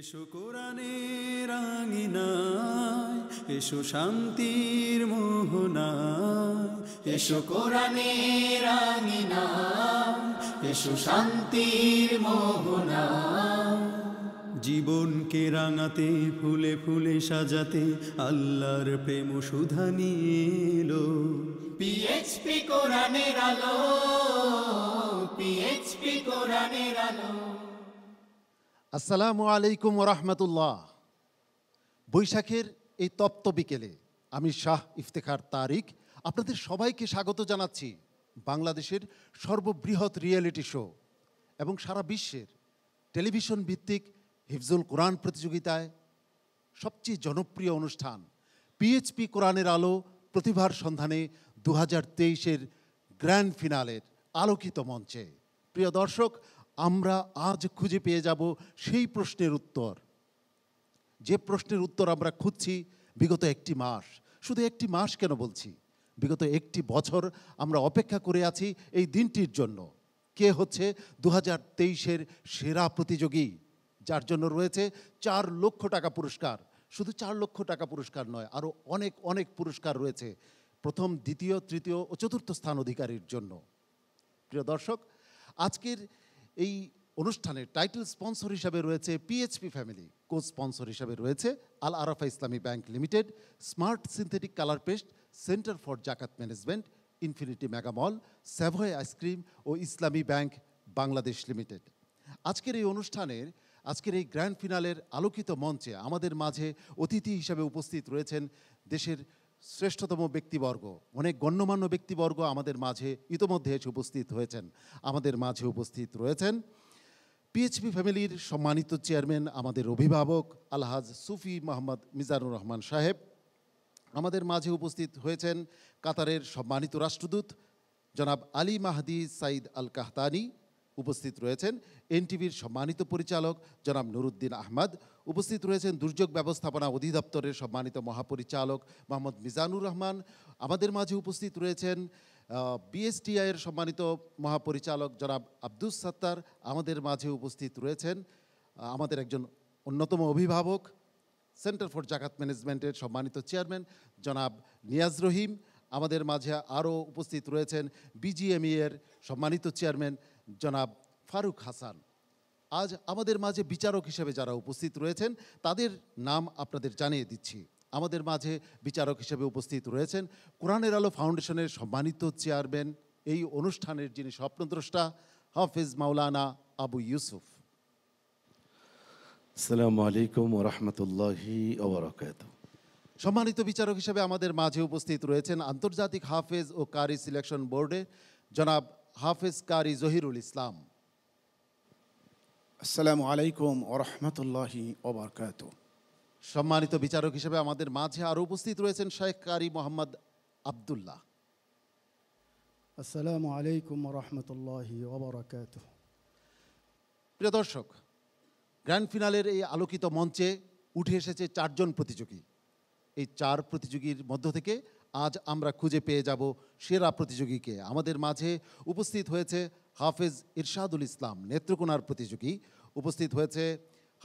এসো কোরআনের আঙিনায় এসো শান্তির মোহনায় এসো কোরআনের আঙিনায় এসো শান্তির মোহনায় জীবনকে রাঙাতে ফুলে ফুলে সাজাতে আল্লাহর প্রেম সুধা নিয়ে এলো পিএইচপি কোরআনের আলো পিএইচপি কোরআনের আলো আসসালামু আলাইকুম রহমতুল্লাহ বৈশাখের এই তপ্ত বিকেলে আমি শাহ ইফতেখার তারিক আপনাদের সবাইকে স্বাগত জানাচ্ছি বাংলাদেশের সর্ববৃহৎ রিয়েলিটি শো এবং সারা বিশ্বের টেলিভিশন ভিত্তিক হিফজুল কোরআন প্রতিযোগিতায় সবচেয়ে জনপ্রিয় অনুষ্ঠান পিএইচপি কোরআনের আলো প্রতিভার সন্ধানে দু হাজার তেইশের গ্র্যান্ড ফিনালের আলোকিত মঞ্চে প্রিয় দর্শক আমরা আজ খুঁজে পেয়ে যাব সেই প্রশ্নের উত্তর যে প্রশ্নের উত্তর আমরা খুঁজছি বিগত একটি মাস শুধু একটি মাস কেন বলছি বিগত একটি বছর আমরা অপেক্ষা করে আছি এই দিনটির জন্য কে হচ্ছে দু হাজার তেইশের সেরা প্রতিযোগী যার জন্য রয়েছে চার লক্ষ টাকা পুরস্কার শুধু চার লক্ষ টাকা পুরস্কার নয় আরও অনেক অনেক পুরস্কার রয়েছে প্রথম দ্বিতীয় তৃতীয় ও চতুর্থ স্থান অধিকারীর জন্য প্রিয় দর্শক আজকের এই অনুষ্ঠানের টাইটেল স্পন্সর হিসাবে রয়েছে পিএইচপি ফ্যামিলি কো স্পন্সর হিসাবে রয়েছে Al Arafah Islami bank limited smart synthetic colour paste centre for Zakat management infinity mega mall Savoy ice cream ও ইসলামী ব্যাংক বাংলাদেশ লিমিটেড আজকের এই অনুষ্ঠানের আজকের এই গ্র্যান্ড ফিনালের আলোকিত মঞ্চে আমাদের মাঝে অতিথি হিসাবে উপস্থিত রয়েছেন দেশের শ্রেষ্ঠতম ব্যক্তিবর্গ অনেক গণ্যমান্য ব্যক্তিবর্গ আমাদের মাঝে ইতোমধ্যে এসে উপস্থিত হয়েছেন আমাদের মাঝে উপস্থিত রয়েছেন পিএইচপি ফ্যামিলির সম্মানিত চেয়ারম্যান আমাদের অভিভাবক আলহাজ সুফি মোহাম্মদ মিজানুর রহমান সাহেব আমাদের মাঝে উপস্থিত হয়েছেন কাতারের সম্মানিত রাষ্ট্রদূত জনাব Ali Mahdi Saeed Al Qahtani উপস্থিত রয়েছেন এনটিভির সম্মানিত পরিচালক জনাব নুরুদ্দিন আহমদ উপস্থিত রয়েছেন দুর্যোগ ব্যবস্থাপনা অধিদপ্তরের সম্মানিত মহাপরিচালক মোহাম্মদ মিজানুর রহমান আমাদের মাঝে উপস্থিত রয়েছেন বিএসটিআইয়ের সম্মানিত মহাপরিচালক জনাব আব্দুস সাত্তার আমাদের মাঝে উপস্থিত রয়েছেন আমাদের একজন অন্যতম অভিভাবক সেন্টার ফর জাকাত ম্যানেজমেন্টের সম্মানিত চেয়ারম্যান জনাব নিয়াজ রহিম আমাদের মাঝে আরও উপস্থিত রয়েছেন বিজিএমই এর সম্মানিত চেয়ারম্যান জনাব ফারুক হাসান আজ আমাদের মাঝে বিচারক হিসেবে যারা উপস্থিত রয়েছেন তাদের নাম আপনাদের জানিয়ে দিচ্ছি আমাদের মাঝে বিচারক হিসেবে উপস্থিত রয়েছেন কোরআনের আলো ফাউন্ডেশনের সম্মানিত চেয়ারম্যান এই অনুষ্ঠানের যিনি স্বপ্নদ্রষ্টা হাফিজ মাওলানা আবু ইউসুফ আসসালামু আলাইকুম ওরহমতুল্লাহি সম্মানিত বিচারক হিসেবে আমাদের মাঝে উপস্থিত রয়েছেন আন্তর্জাতিক হাফেজ ও কারি সিলেকশন বোর্ডে জনাব হাফেজ কারি জহিরুল ইসলাম আসসালামু আলাইকুম ওরহমতুল্লাহি ওবরকাত সম্মানিত বিচারক হিসেবে আমাদের মাঝে আরও উপস্থিত রয়েছেন শেখ কারি মোহাম্মদ আবদুল্লাহ আসসালামু আলাইকুম রহমতুল্লাহি ওবরাকাত প্রিয় দর্শক গ্র্যান্ড ফিনালের এই আলোকিত মঞ্চে উঠে এসেছে চারজন প্রতিযোগী এই চার প্রতিযোগীর মধ্য থেকে আজ আমরা খুঁজে পেয়ে যাব সেরা প্রতিযোগীকে আমাদের মাঝে উপস্থিত হয়েছে হাফেজ ইরশাদুল ইসলাম নেত্রকোনার প্রতিযোগী উপস্থিত হয়েছে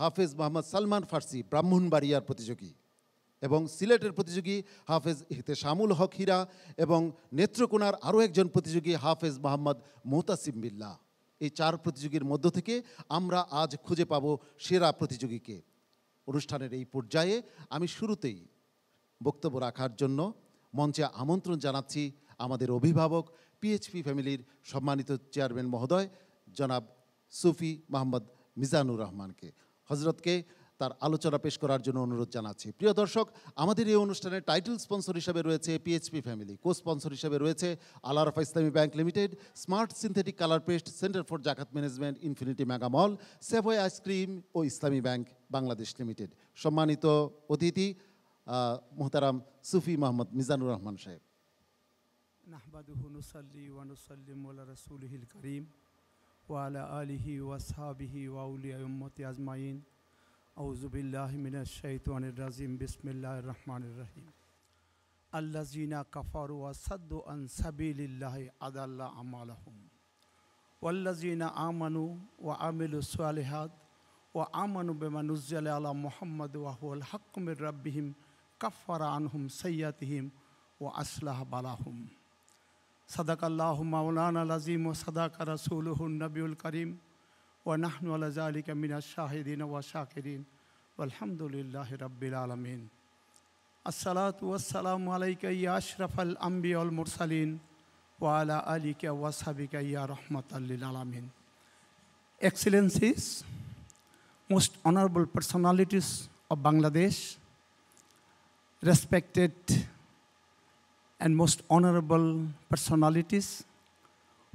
হাফেজ মোহাম্মদ সালমান ফার্সি ব্রাহ্মণবাড়িয়ার প্রতিযোগী এবং সিলেটের প্রতিযোগী হাফেজ শামুল হক হীরা এবং নেত্রকোনার আরও একজন প্রতিযোগী হাফেজ মোহাম্মদ মোহতাসিম বিল্লা এই চার প্রতিযোগীর মধ্য থেকে আমরা আজ খুঁজে পাব সেরা প্রতিযোগীকে অনুষ্ঠানের এই পর্যায়ে আমি শুরুতেই বক্তব্য রাখার জন্য মঞ্চে আমন্ত্রণ জানাচ্ছি আমাদের অভিভাবক পিএইচপি ফ্যামিলির সম্মানিত চেয়ারম্যান মহোদয় জনাব সুফি মোহাম্মদ মিজানুর রহমানকে হজরতকে তার আলোচনা পেশ করার জন্য অনুরোধ জানাচ্ছি প্রিয় দর্শক আমাদের এই অনুষ্ঠানের টাইটেল স্পন্সর হিসেবে রয়েছে পিএইচপি ফ্যামিলি কো স্পন্সর হিসেবে রয়েছে Alarafah Islami bank limited smart synthetic colour paste centre for Zakat management infinity mega mall Savoy ice cream ও ইসলামী ব্যাংক বাংলাদেশ লিমিটেড সম্মানিত অতিথি آه، محترم صوفي محمد ميزان الرحمن সাহেব نحمده نصلي ونسلم على رسوله الكريم وعلى آله وأصحابه وأولياء أمتي أجمعين أعوذ بالله من الشيطان الرجيم بسم الله الرحمن الرحيم الذين كفروا وصدوا عن سبيل الله أضل أعمالهم والذين آمنوا وعملوا الصالحات وآمنوا بما نزل على محمد وهو الحق من ربهم كفر عنهم سيئاتهم وأصلح بالهم صدق الله مولانا العظيم وصدق رسوله النبي الكريم ونحن على ذلك من الشاهدين والشاكرين والحمد لله رب العالمين الصلاة والسلام عليك يا أشرف الأنبياء والمرسلين وعلى آلك وصحبك يا رحمة للعالمين Excellencies, most honorable personalities of Bangladesh, respected, and most honorable personalities,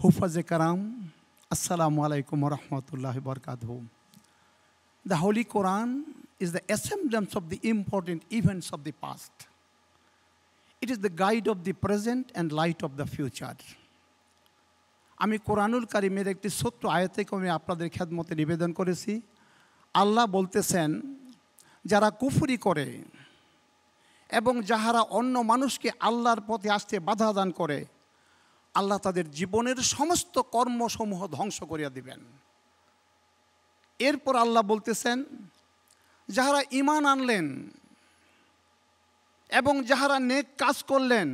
Hufaz Karam, Assalamu alaikum wa rahmatullahi wa The Holy Quran is the assemblance of the important events of the past. It is the guide of the present and light of the future. আমি কোরআনুল কারিমের একটি ছোট্ট আয়তে কমে আপনাদের খ্যাতমতে নিবেদন করেছি আল্লাহ বলতেছেন যারা কুফুরি করে এবং যাহারা অন্য মানুষকে আল্লাহর পথে আসতে বাধা দান করে আল্লাহ তাদের জীবনের সমস্ত কর্মসমূহ ধ্বংস করিয়া দিবেন এরপর আল্লাহ বলতেছেন যাহারা ইমান আনলেন এবং যাহারা নেক কাজ করলেন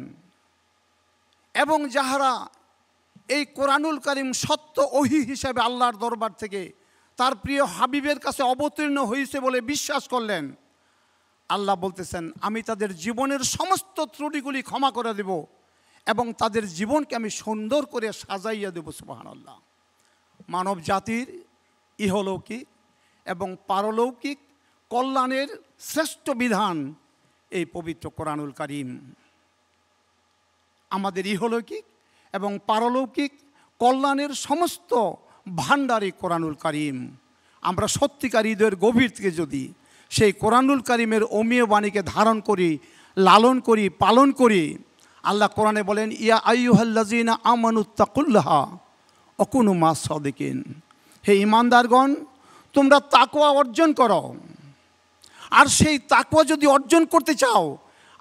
এবং যাহারা এই কোরআনুল করিম সত্য ওহি হিসাবে আল্লাহর দরবার থেকে তার প্রিয় হাবিবের কাছে অবতীর্ণ হয়েছে বলে বিশ্বাস করলেন আল্লাহ বলতেছেন আমি তাদের জীবনের সমস্ত ত্রুটিগুলি ক্ষমা করে দেব এবং তাদের জীবনকে আমি সুন্দর করে সাজাইয়া দেব সুবাহান আল্লাহ মানব জাতির ইহলৌকিক এবং পারলৌকিক কল্যাণের শ্রেষ্ঠ বিধান এই পবিত্র কোরআনুল করিম আমাদের ইহলৌকিক এবং পারলৌকিক কল্যাণের সমস্ত ভাণ্ডারী কোরআনুল করিম আমরা সত্যিকার হৃদয়ের গভীর থেকে যদি সেই কোরআনুল করিমের অমীয় বাণীকে ধারণ করি লালন করি পালন করি আল্লাহ কোরআনে বলেন ইয়া আইহাল্লাজিনা আমানুত্তাকুল্লাহা অকুনু মা সদিকিন হে ইমানদারগণ তোমরা তাকুয়া অর্জন করো আর সেই তাকুয়া যদি অর্জন করতে চাও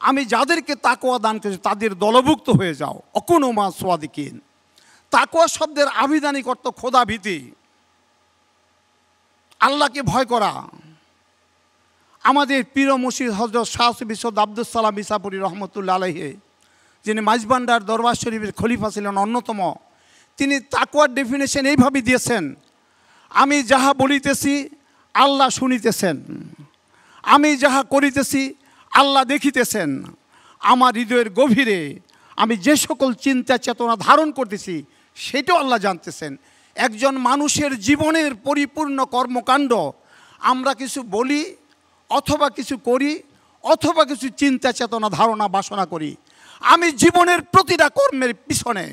আমি যাদেরকে তাকুয়া দান করেছি তাদের দলভুক্ত হয়ে যাও অকুনো মা সদিকিন তাকুয়া শব্দের আবিধানিক অর্থ খোদাভীতি আল্লাহকে ভয় করা আমাদের প্রিয় মুশিদ হজরত শাহসুবি সদ আব্দুল সালাম ইসাপুরি রহমতুল্লা আলহে যিনি মাঝবান্ডার দরবার শরীফের খলিফা ছিলেন অন্যতম তিনি তাকুয়ার ডেফিনেশন এইভাবে দিয়েছেন আমি যাহা বলিতেছি আল্লাহ শুনিতেছেন আমি যাহা করিতেছি আল্লাহ দেখিতেছেন আমার হৃদয়ের গভীরে আমি যে সকল চিন্তা চেতনা ধারণ করতেছি সেটাও আল্লাহ জানতেছেন একজন মানুষের জীবনের পরিপূর্ণ কর্মকাণ্ড আমরা কিছু বলি অথবা কিছু করি অথবা কিছু চিন্তা চেতনা ধারণা বাসনা করি আমি জীবনের প্রতিটা কর্মের পিছনে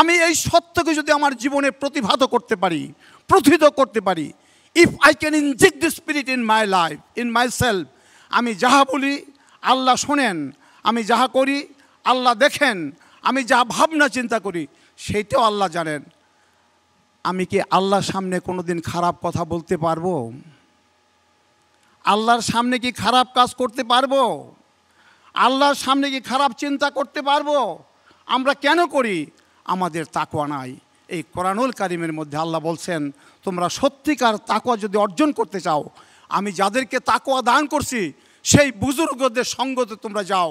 আমি এই সত্যকে যদি আমার জীবনে প্রতিভাত করতে পারি প্রথিত করতে পারি if I can inject the spirit in my life in my self আমি যাহা বলি আল্লাহ শোনেন আমি যাহা করি আল্লাহ দেখেন আমি যা ভাবনা চিন্তা করি সেইটাও আল্লাহ জানেন আমি কি আল্লাহর সামনে কোনোদিন খারাপ কথা বলতে পারবো আল্লাহর সামনে কি খারাপ কাজ করতে পারবো আল্লাহর সামনে কি খারাপ চিন্তা করতে পারবো আমরা কেন করি আমাদের তাকোয়া নাই এই কোরআনুল কারিমের মধ্যে আল্লাহ বলছেন তোমরা সত্যিকার তাকোয়া যদি অর্জন করতে চাও আমি যাদেরকে তাকুয়া দান করছি সেই বুজুর্গদের সঙ্গতে তোমরা যাও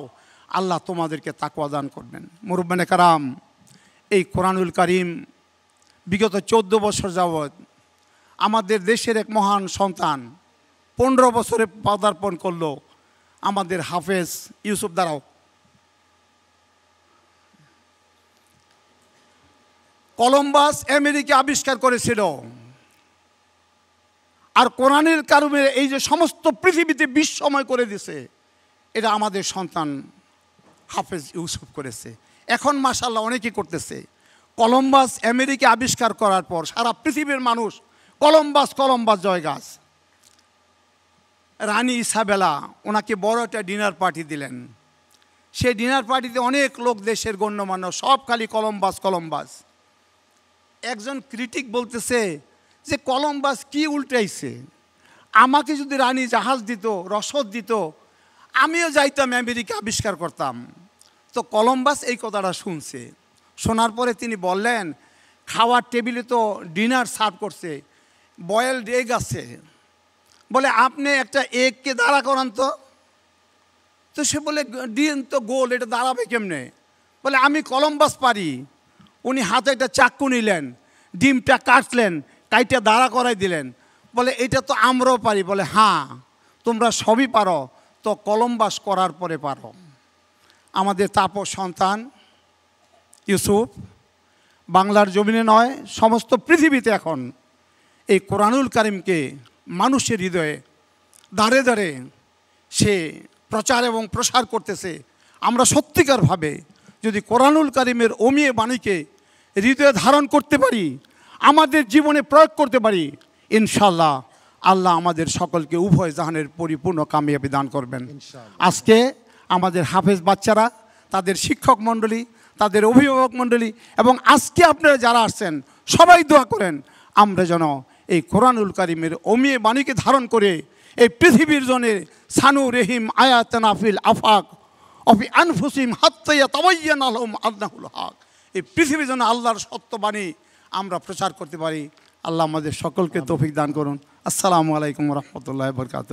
আল্লাহ তোমাদেরকে তাকুয়া দান করবেন মুরব্বানে কারাম এই কোরআনুল করিম বিগত চোদ্দ বছর যাবৎ আমাদের দেশের এক মহান সন্তান পনেরো বছরে পদার্পণ করলো আমাদের হাফেজ ইউসুফ দ্বারাও কলম্বাস আমেরিকা আবিষ্কার করেছিল আর কোরআনের কারণে এই যে সমস্ত পৃথিবীতে বিশ্বময় করে দিছে এটা আমাদের সন্তান হাফেজ ইউসুফ করেছে এখন মাসাল্লাহ অনেকেই করতেছে কলম্বাস আমেরিকা আবিষ্কার করার পর সারা পৃথিবীর মানুষ কলম্বাস কলম্বাস জয়গাছ রানী ইসাবেলা ওনাকে বড় একটা ডিনার পার্টি দিলেন সে ডিনার পার্টিতে অনেক লোক দেশের গণ্যমান্য সব খালি কলম্বাস কলম্বাস একজন ক্রিটিক বলতেছে যে কলম্বাস কি উল্টাইছে আমাকে যদি রানী জাহাজ দিত রসদ দিত আমিও যাইতাম আমেরিকা আবিষ্কার করতাম তো কলম্বাস এই কথাটা শুনছে শোনার পরে তিনি বললেন খাওয়ার টেবিলে তো ডিনার সার্ভ করছে বয়েলড এগ আছে বলে আপনি একটা এককে দাঁড়া করান তো তো সে বলে দিন তো গোল এটা দাঁড়াবে কেমনে বলে আমি কলম্বাস পারি উনি হাতে একটা চাকু নিলেন ডিমটা কাটলেন কাইটা দাঁড়া করাই দিলেন বলে এটা তো আমরাও পারি বলে হ্যাঁ তোমরা সবই পারো তো কলম্বাস করার পরে পারো আমাদের তাপ সন্তান ইউসুফ বাংলার জমিনে নয় সমস্ত পৃথিবীতে এখন এই কোরআনুল কারিমকে মানুষের হৃদয়ে দাঁড়ে দাঁড়ে সে প্রচার এবং প্রসার করতেছে আমরা সত্যিকারভাবে যদি কোরআনুল কারিমের অমিয়ে বাণীকে হৃদয়ে ধারণ করতে পারি আমাদের জীবনে প্রয়োগ করতে পারি ইনশাল্লাহ আল্লাহ আমাদের সকলকে উভয় জাহানের পরিপূর্ণ কামিয়াবি দান করবেন আজকে আমাদের হাফেজ বাচ্চারা তাদের শিক্ষক মণ্ডলী তাদের অভিভাবক মণ্ডলী এবং আজকে আপনারা যারা আসছেন সবাই দোয়া করেন আমরা যেন এই কোরআনুল কারিমের অমিয়ে বাণীকে ধারণ করে এই পৃথিবীর জনে সানু রেহিম আয়াতনাফিল আফাক অফি আনফুসিম হাত্তাইয়া তাবাইয়ান আলহম আদনাহুল হাক এই পৃথিবীর জন্য আল্লাহর সত্যবাণী আমরা প্রচার করতে পারি আল্লাহ আমাদের সকলকে তৌফিক দান করুন আসসালামু আলাইকুম রহমতুল্লাহ বরকাত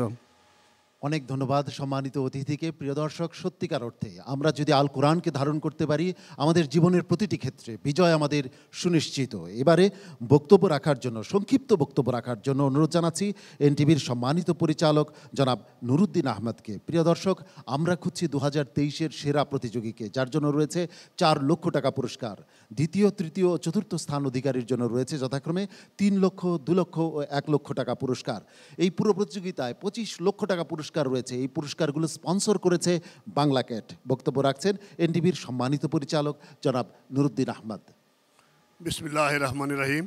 অনেক ধন্যবাদ সম্মানিত অতিথিকে প্রিয় দর্শক সত্যিকার অর্থে আমরা যদি আল কোরআনকে ধারণ করতে পারি আমাদের জীবনের প্রতিটি ক্ষেত্রে বিজয় আমাদের সুনিশ্চিত এবারে বক্তব্য রাখার জন্য সংক্ষিপ্ত বক্তব্য রাখার জন্য অনুরোধ জানাচ্ছি এনটিভির সম্মানিত পরিচালক জনাব নুরুদ্দিন আহমদকে প্রিয় দর্শক আমরা খুঁজছি দু হাজার সেরা প্রতিযোগীকে যার জন্য রয়েছে চার লক্ষ টাকা পুরস্কার দ্বিতীয় তৃতীয় ও চতুর্থ স্থান অধিকারীর জন্য রয়েছে যথাক্রমে তিন লক্ষ দু লক্ষ ও এক লক্ষ টাকা পুরস্কার এই পুরো প্রতিযোগিতায় পঁচিশ লক্ষ টাকা পুরস্কার পুরস্কার রয়েছে এই পুরস্কারগুলো স্পন্সর করেছে বাংলা ক্যাট বক্তব্য রাখছেন এনটিভির সম্মানিত পরিচালক জনাব নুরুদ্দিন আহমদ বিসমিল্লাহ রহমান রাহিম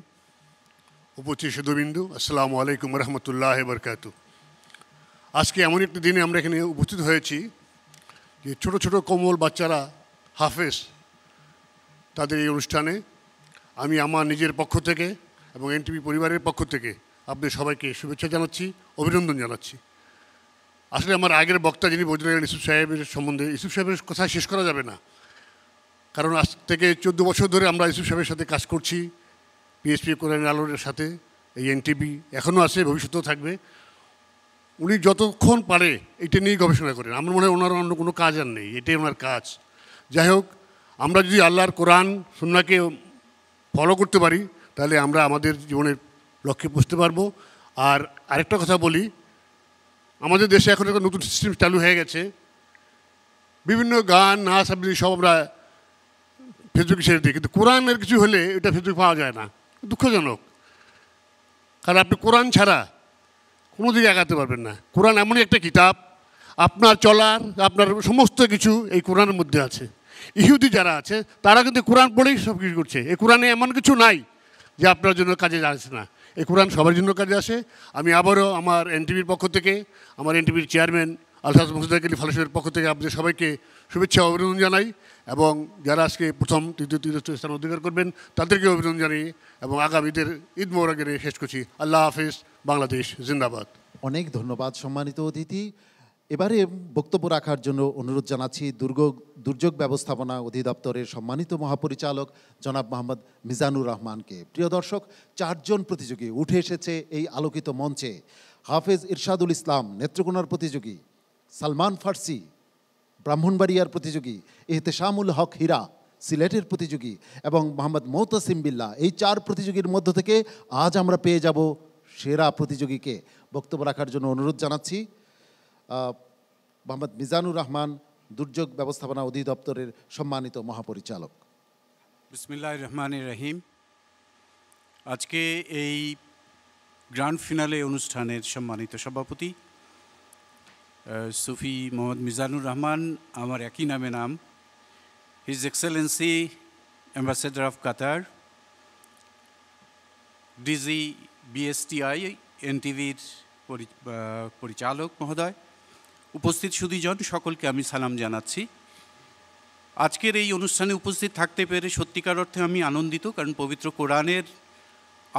উপস্থিত শুধুবিন্দু আসসালামু আলাইকুম রহমতুল্লাহ বরকাত আজকে এমন একটি দিনে আমরা এখানে উপস্থিত হয়েছি যে ছোট ছোট কোমল বাচ্চারা হাফেজ তাদের এই অনুষ্ঠানে আমি আমার নিজের পক্ষ থেকে এবং এনটিভি পরিবারের পক্ষ থেকে আপনাদের সবাইকে শুভেচ্ছা জানাচ্ছি অভিনন্দন জানাচ্ছি আসলে আমার আগের বক্তা যিনি বলছিলেন ইসুফ সাহেবের সম্বন্ধে ইসুফ সাহেবের কথা শেষ করা যাবে না কারণ আজ থেকে চোদ্দ বছর ধরে আমরা ইসুফ সাহেবের সাথে কাজ করছি পিএসপি কোরআন আলোরের সাথে এই এনটিভি এখনও আছে ভবিষ্যতেও থাকবে উনি যতক্ষণ পারে এটা নিয়ে গবেষণা করেন আমার মনে হয় ওনার অন্য কোনো কাজ আর নেই এটাই ওনার কাজ যাই হোক আমরা যদি আল্লাহর কোরআন সুন্নাকে ফলো করতে পারি তাহলে আমরা আমাদের জীবনের লক্ষ্যে পুষতে পারবো আর আরেকটা কথা বলি আমাদের দেশে এখন একটা নতুন সিস্টেম চালু হয়ে গেছে বিভিন্ন গান নাচ আবৃত্তি সব আমরা ফেসবুকে ছেড়ে দিই কিন্তু কোরআনের কিছু হলে এটা ফেসবুক পাওয়া যায় না দুঃখজনক কারণ আপনি কোরআন ছাড়া কোনো দিকে আগাতে পারবেন না কোরআন এমনই একটা কিতাব আপনার চলার আপনার সমস্ত কিছু এই কোরআনের মধ্যে আছে ইহুদি যারা আছে তারা কিন্তু কোরআন পড়েই সব কিছু করছে এই কোরআনে এমন কিছু নাই যে আপনার জন্য কাজে যাচ্ছে না এই কোরআন সবার জন্য কাজে আসে আমি আবারও আমার এনটিভির পক্ষ থেকে আমার এনটিভির চেয়ারম্যান আলহাজ মুসুদাক আলী ফালাসের পক্ষ থেকে আপনাদের সবাইকে শুভেচ্ছা অভিনন্দন জানাই এবং যারা আজকে প্রথম তৃতীয় তৃতীয় স্থান অধিকার করবেন তাদেরকে অভিনন্দন জানিয়ে এবং আগামীদের ঈদ মোরাগের শেষ করছি আল্লাহ হাফিজ বাংলাদেশ জিন্দাবাদ অনেক ধন্যবাদ সম্মানিত অতিথি এবারে বক্তব্য রাখার জন্য অনুরোধ জানাচ্ছি দুর্গ দুর্যোগ ব্যবস্থাপনা অধিদপ্তরের সম্মানিত মহাপরিচালক জনাব মোহাম্মদ মিজানুর রহমানকে প্রিয় দর্শক চারজন প্রতিযোগী উঠে এসেছে এই আলোকিত মঞ্চে হাফেজ ইরশাদুল ইসলাম নেত্রকোনার প্রতিযোগী সালমান ফার্সি ব্রাহ্মণবাড়িয়ার প্রতিযোগী এহতেশামুল হক হীরা সিলেটের প্রতিযোগী এবং মোহাম্মদ মৌতাসিম বিল্লা এই চার প্রতিযোগীর মধ্য থেকে আজ আমরা পেয়ে যাব সেরা প্রতিযোগীকে বক্তব্য রাখার জন্য অনুরোধ জানাচ্ছি মোহাম্মদ মিজানুর রহমান দুর্যোগ ব্যবস্থাপনা অধিদপ্তরের সম্মানিত মহাপরিচালক বিসমিল্লাহ রহমান রহিম আজকে এই গ্রান্ড ফিনালে অনুষ্ঠানের সম্মানিত সভাপতি সুফি মোহাম্মদ মিজানুর রহমান আমার একই নামে নাম his excellency ambassador of Qatar DG BSTI এনটিভির পরিচালক মহোদয় উপস্থিত সুদীজন সকলকে আমি সালাম জানাচ্ছি আজকের এই অনুষ্ঠানে উপস্থিত থাকতে পেরে সত্যিকার অর্থে আমি আনন্দিত কারণ পবিত্র কোরআনের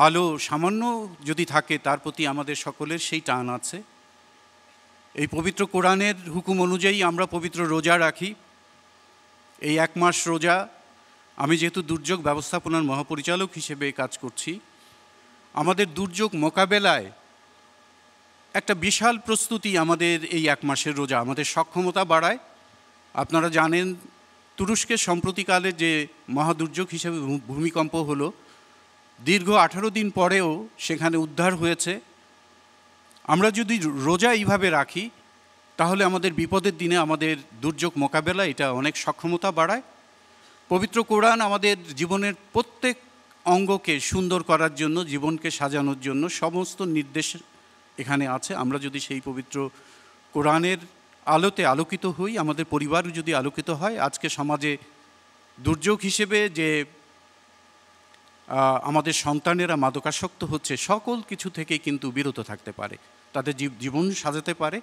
আলো সামান্য যদি থাকে তার প্রতি আমাদের সকলের সেই টান আছে এই পবিত্র কোরআনের হুকুম অনুযায়ী আমরা পবিত্র রোজা রাখি এই এক মাস রোজা আমি যেহেতু দুর্যোগ ব্যবস্থাপনার মহাপরিচালক হিসেবে কাজ করছি আমাদের দুর্যোগ মোকাবেলায় একটা বিশাল প্রস্তুতি আমাদের এই এক মাসের রোজা আমাদের সক্ষমতা বাড়ায় আপনারা জানেন তুরস্কের সম্প্রতিকালে যে মহাদুর্যোগ হিসেবে ভূমিকম্প হলো দীর্ঘ আঠারো দিন পরেও সেখানে উদ্ধার হয়েছে আমরা যদি রোজা এইভাবে রাখি তাহলে আমাদের বিপদের দিনে আমাদের দুর্যোগ মোকাবেলা এটা অনেক সক্ষমতা বাড়ায় পবিত্র কোরআন আমাদের জীবনের প্রত্যেক অঙ্গকে সুন্দর করার জন্য জীবনকে সাজানোর জন্য সমস্ত নির্দেশ এখানে আছে আমরা যদি সেই পবিত্র কোরআনের আলোতে আলোকিত হই আমাদের পরিবার যদি আলোকিত হয় আজকে সমাজে দুর্যোগ হিসেবে যে আমাদের সন্তানেরা মাদকাসক্ত হচ্ছে সকল কিছু থেকে কিন্তু বিরত থাকতে পারে তাদের জীবন সাজাতে পারে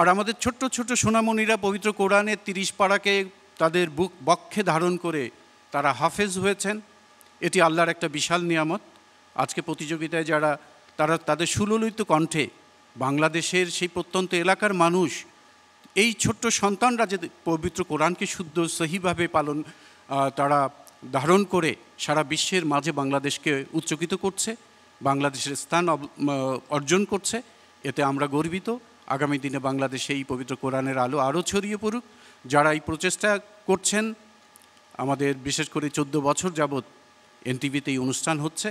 আর আমাদের ছোট্ট ছোট্ট সোনামণিরা পবিত্র কোরআনের তিরিশ পাড়াকে তাদের বুক বক্ষে ধারণ করে তারা হাফেজ হয়েছেন এটি আল্লাহর একটা বিশাল নিয়ামত আজকে প্রতিযোগিতায় যারা তারা তাদের সুললিত কণ্ঠে বাংলাদেশের সেই প্রত্যন্ত এলাকার মানুষ এই ছোট্ট সন্তানরা যে পবিত্র কোরআনকে শুদ্ধ সহিভাবে পালন তারা ধারণ করে সারা বিশ্বের মাঝে বাংলাদেশকে উচ্চকিত করছে বাংলাদেশের স্থান অর্জন করছে এতে আমরা গর্বিত আগামী দিনে বাংলাদেশে এই পবিত্র কোরআনের আলো আরও ছড়িয়ে পড়ুক যারা এই প্রচেষ্টা করছেন আমাদের বিশেষ করে চোদ্দো বছর যাবৎ এনটিভিতে এই অনুষ্ঠান হচ্ছে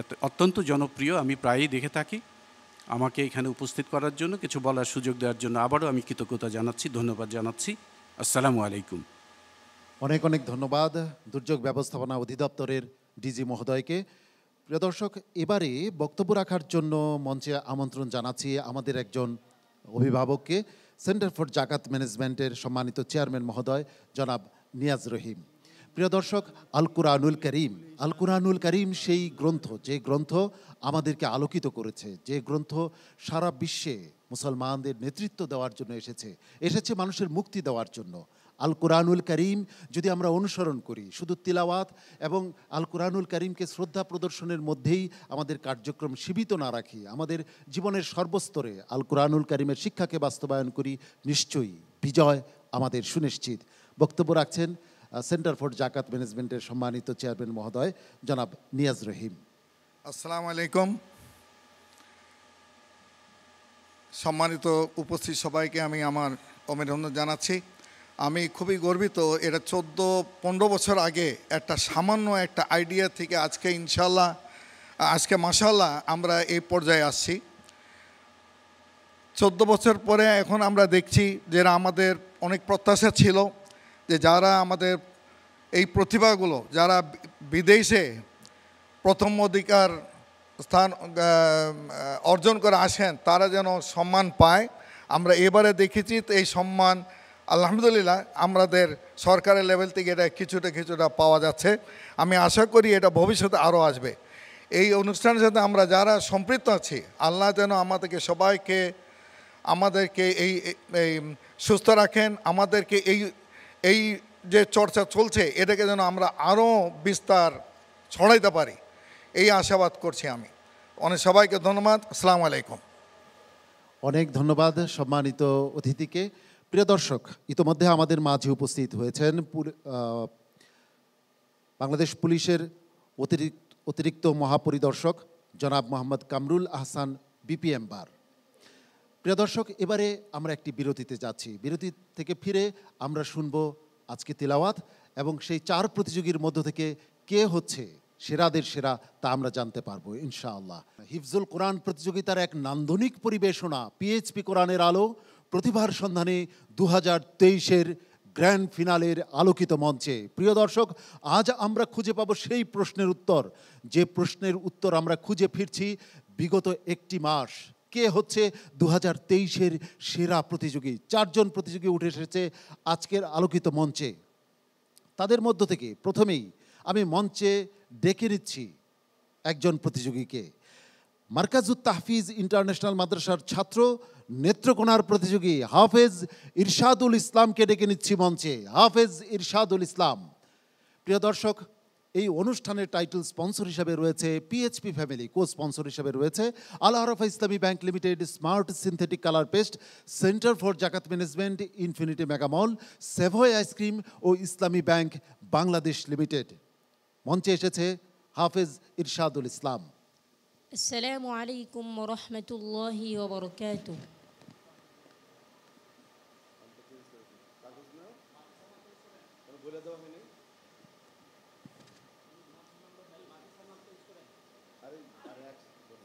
এত অত্যন্ত জনপ্রিয় আমি প্রায়ই দেখে থাকি আমাকে এখানে উপস্থিত করার জন্য কিছু বলার সুযোগ দেওয়ার জন্য আবারও আমি কৃতজ্ঞতা জানাচ্ছি ধন্যবাদ জানাচ্ছি আসসালামু আলাইকুম অনেক অনেক ধন্যবাদ দুর্যোগ ব্যবস্থাপনা অধিদপ্তরের ডিজি মহোদয়কে প্রিয় দর্শক এবারে বক্তব্য রাখার জন্য মঞ্চে আমন্ত্রণ জানাচ্ছি আমাদের একজন অভিভাবককে সেন্টার ফর জাকাত ম্যানেজমেন্টের সম্মানিত চেয়ারম্যান মহোদয় জনাব নিয়াজ রহিম প্রিয় দর্শক আল কুরআনুল করিম আল কুরআনুল করিম সেই গ্রন্থ যে গ্রন্থ আমাদেরকে আলোকিত করেছে যে গ্রন্থ সারা বিশ্বে মুসলমানদের নেতৃত্ব দেওয়ার জন্য এসেছে এসেছে মানুষের মুক্তি দেওয়ার জন্য আল কুরআনুল করিম যদি আমরা অনুসরণ করি শুধু তিলাওয়াত এবং আল কুরআনুল করিমকে শ্রদ্ধা প্রদর্শনের মধ্যেই আমাদের কার্যক্রম সীমিত না রাখি আমাদের জীবনের সর্বস্তরে আল কুরআনুল করিমের শিক্ষাকে বাস্তবায়ন করি নিশ্চয়ই বিজয় আমাদের সুনিশ্চিত বক্তব্য রাখছেন সেন্টার ফর জাকাত ম্যানেজমেন্টের সম্মানিত চেয়ারম্যান মহোদয় জনাব নিয়াজ রহিম আসসালামু আলাইকুম সম্মানিত উপস্থিত সবাইকে আমি আমার অভিনন্দন জানাচ্ছি আমি খুবই গর্বিত এটা চোদ্দ পনেরো বছর আগে একটা সামান্য একটা আইডিয়া থেকে আজকে ইনশাল্লাহ আজকে মাসাল্লাহ আমরা এই পর্যায়ে আসছি চোদ্দ বছর পরে এখন আমরা দেখছি যে আমাদের অনেক প্রত্যাশা ছিল যে যারা আমাদের এই প্রতিভাগুলো যারা বিদেশে প্রথম অধিকার স্থান অর্জন করে আসেন তারা যেন সম্মান পায় আমরা এবারে দেখেছি এই সম্মান আলহামদুলিল্লাহ আমাদের সরকারের লেভেল থেকে এটা কিছুটা কিছুটা পাওয়া যাচ্ছে আমি আশা করি এটা ভবিষ্যতে আরও আসবে এই অনুষ্ঠানের সাথে আমরা যারা সম্পৃক্ত আছি আল্লাহ যেন আমাদেরকে সবাইকে আমাদেরকে এই সুস্থ রাখেন আমাদেরকে এই এই যে চর্চা চলছে এটাকে যেন আমরা আরও বিস্তার ছড়াইতে পারি এই আশাবাদ করছি আমি অনেক সবাইকে ধন্যবাদ আসসালামু আলাইকুম অনেক ধন্যবাদ সম্মানিত অতিথিকে প্রিয় দর্শক ইতোমধ্যে আমাদের মাঝে উপস্থিত হয়েছেন বাংলাদেশ পুলিশের অতিরিক্ত অতিরিক্ত মহাপরিদর্শক জনাব মোহাম্মদ কামরুল আহসান বিপিএম বার প্রিয় দর্শক এবারে আমরা একটি বিরতিতে যাচ্ছি বিরতি থেকে ফিরে আমরা শুনব আজকে তেলাওয়াত এবং সেই চার প্রতিযোগীর মধ্য থেকে কে হচ্ছে সেরাদের সেরা তা আমরা জানতে পারবো ইনশাআল্লাহ হিফজুল কোরআন প্রতিযোগিতার এক নান্দনিক পরিবেশনা পিএইচপি কোরআনের আলো প্রতিভার সন্ধানে দু হাজার তেইশের গ্র্যান্ড ফিনালের আলোকিত মঞ্চে প্রিয় দর্শক আজ আমরা খুঁজে পাবো সেই প্রশ্নের উত্তর যে প্রশ্নের উত্তর আমরা খুঁজে ফিরছি বিগত একটি মাস কে হচ্ছে দু হাজার তেইশের সেরা প্রতিযোগী চারজন প্রতিযোগী উঠে এসেছে আজকের আলোকিত মঞ্চে তাদের মধ্য থেকে প্রথমেই আমি মঞ্চে ডেকে নিচ্ছি একজন প্রতিযোগীকে মার্কাজুত তাহফিজ ইন্টারন্যাশনাল মাদ্রাসার ছাত্র নেত্রকোনার প্রতিযোগী হাফেজ ইরশাদুল ইসলামকে ডেকে নিচ্ছি মঞ্চে হাফেজ ইরশাদুল ইসলাম প্রিয় দর্শক এই অনুষ্ঠানের টাইটেল স্পন্সর হিসাবে রয়েছে পিএইচপি ফ্যামিলি কো স্পন্সর হিসাবে রয়েছে Alarafah Islami bank limited smart synthetic colour paste centre for Zakat management infinity mega mall Savoy ice cream ও ইসলামী ব্যাংক বাংলাদেশ লিমিটেড মঞ্চে এসেছে হাফেজ ইরশাদুল ইসলাম আসসালামু আলাইকুম রহমতুল্লাহ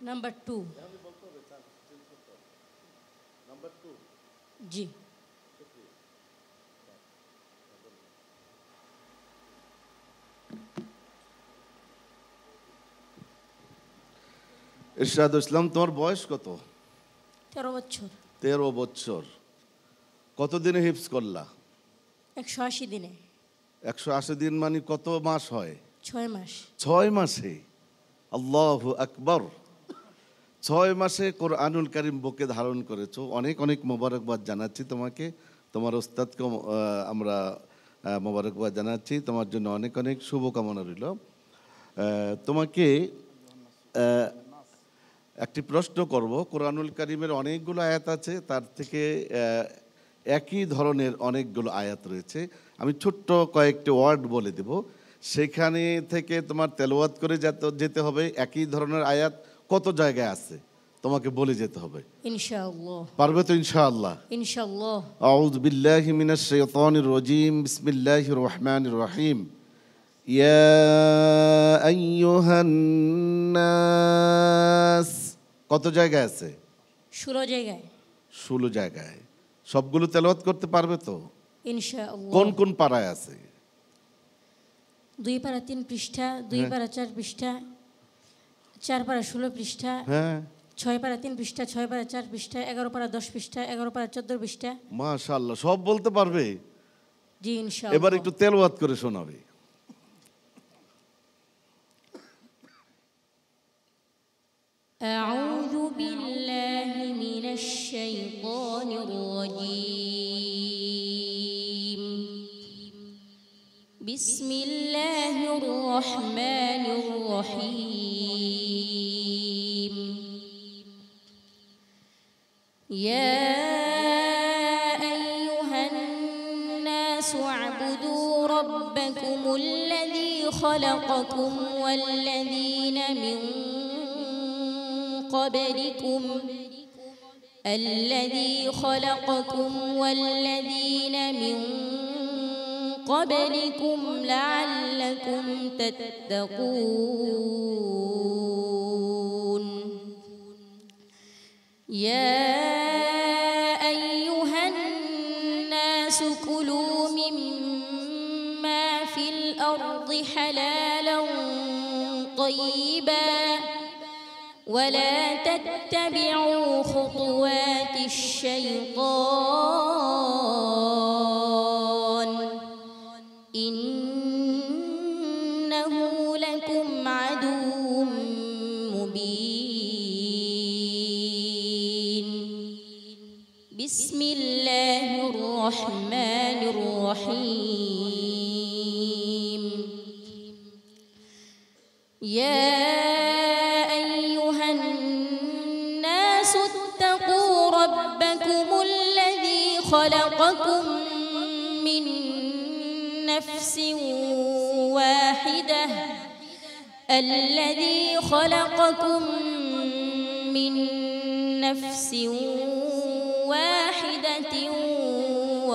নাম্বার টু জি ইরশাদ ইসলাম তোমার বয়স কত তেরো বছর তেরো বছর দিনে হিপস করলা একশো আশি দিনে একশো আশি দিন মানে কত মাস হয় ছয় মাস ছয় মাসে আল্লাহ আকবর ছয় মাসে কোরআনুল কারিম বুকে ধারণ করেছো অনেক অনেক মোবারকবাদ জানাচ্ছি তোমাকে তোমার ওস্তাদকে আমরা মোবারকবাদ জানাচ্ছি তোমার জন্য অনেক অনেক শুভকামনা রইল তোমাকে একটি প্রশ্ন করব কোরআনুল কারিমের অনেকগুলো আয়াত আছে তার থেকে একই ধরনের অনেকগুলো আয়াত রয়েছে আমি ছোট্ট কয়েকটি ওয়ার্ড বলে দেব সেখানে থেকে তোমার তেলোয়াত করে যেতে হবে একই ধরনের আয়াত কত জায়গায় আছে তোমাকে বলে যেতে হবে ইনশাআল্লাহ পারবে তো ইনশাআল্লাহ ইনশাআল্লাহ আউযু বিল্লাহি মিনাশ শাইতানির রাজীম বিসমিল্লাহির ইয়া আইয়ুহান নাস কত জায়গায় আছে 16 জায়গায় 16 জায়গায় সবগুলো তেলাওয়াত করতে পারবে তো ইনশাআল্লাহ কোন কোন পারায় আছে দুই পারা তিন পৃষ্ঠা দুই হ্যাঁ। পারা চার পৃষ্ঠা চার পারা ষোলো পৃষ্ঠা হ্যাঁ। ছয় পারা তিন পৃষ্ঠা ছয় পারা চার পৃষ্ঠা এগারো পারা দশ পৃষ্ঠা এগারো পারা চোদ্দ পৃষ্ঠা মাশাল্লাহ সব বলতে পারবে জি ইনশাআল্লাহ এবার একটু তেলওয়াত করে শোনাবে أعوذ بالله من الشيطان الرجيم بسم الله الرحمن الرحيم يا أيها الناس اعبدوا ربكم الذي خلقكم والذين من قبلكم الذي خلقكم والذين من قبلكم لعلكم تتقون يا أيها الناس كلوا مما في الأرض حلالا طيبا ولا تتبعوا خطوات الشيطان الرحمن الرحيم يا أيها الناس اتقوا ربكم الذي خلقكم من نفس واحدة الذي خلقكم من نفس واحدة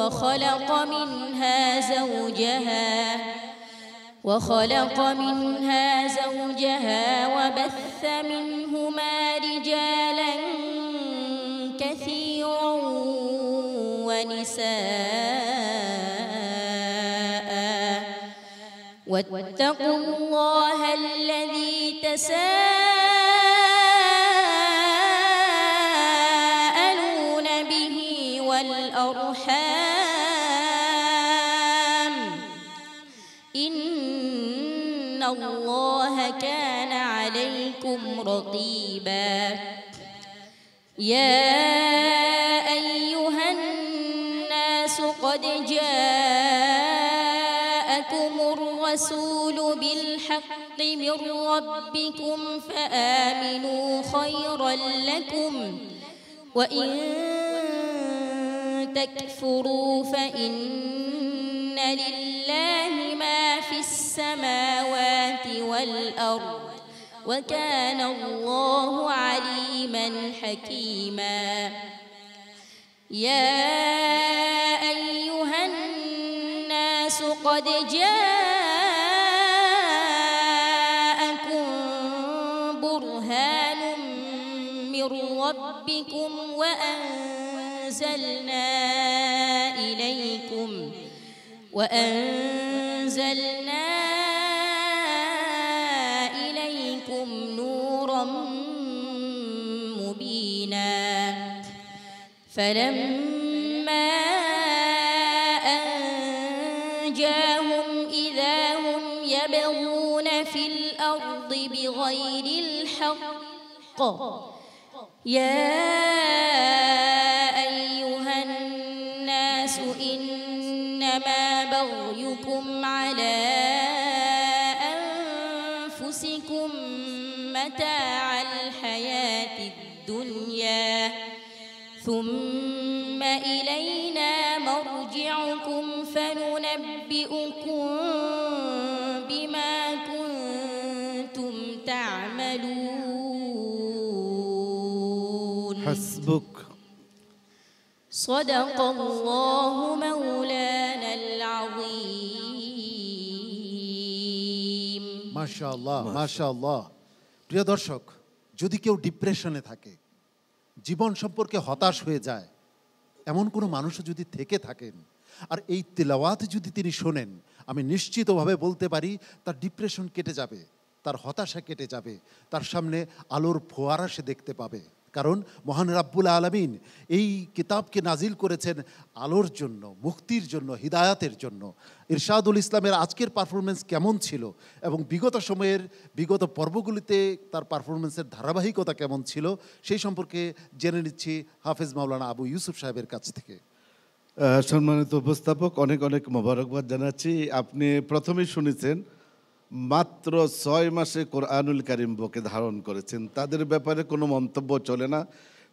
وخلق منها زوجها وخلق منها زوجها وبث منهما رجالا كثيرا ونساء واتقوا الله الذي تساءل عليكم رقيبا يا أيها الناس قد جاءكم الرسول بالحق من ربكم فآمنوا خيرا لكم وإن تكفروا فإن لله ما في السماوات والأرض وكان الله عليما حكيما يا أيها الناس قد جاءكم برهان من ربكم وأنزلنا إليكم وأنزلنا فلما أنجاهم إذا هم يبغون في الأرض بغير الحق يا أيها الناس إنما بغيكم على أنفسكم متاع الحياة الدنيا ثم أنبئكم بما كنتم تعملون حسبك صدق الله مولانا العظيم ما شاء الله ما شاء الله প্রিয় দর্শক যদি কেউ ডিপ্রেশনে থাকে জীবন সম্পর্কে হতাশ হয়ে যায় এমন কোনো মানুষও যদি থেকে থাকেন আর এই তেলাওয়াত যদি তিনি শোনেন আমি নিশ্চিতভাবে বলতে পারি তার ডিপ্রেশন কেটে যাবে তার হতাশা কেটে যাবে তার সামনে আলোর ফোয়ারা সে দেখতে পাবে কারণ মহান রাব্বুল আলমিন এই কিতাবকে নাজিল করেছেন আলোর জন্য মুক্তির জন্য হৃদায়াতের জন্য ইরশাদুল ইসলামের আজকের পারফরমেন্স কেমন ছিল এবং বিগত সময়ের বিগত পর্বগুলিতে তার পারফরমেন্সের ধারাবাহিকতা কেমন ছিল সেই সম্পর্কে জেনে নিচ্ছি হাফেজ মাওলানা আবু ইউসুফ সাহেবের কাছ থেকে সম্মানিত উপস্থাপক অনেক অনেক মোবারকবাদ জানাচ্ছি আপনি প্রথমেই শুনেছেন মাত্র ছয় মাসে কোরআনুল কারিম বকে ধারণ করেছেন তাদের ব্যাপারে কোনো মন্তব্য চলে না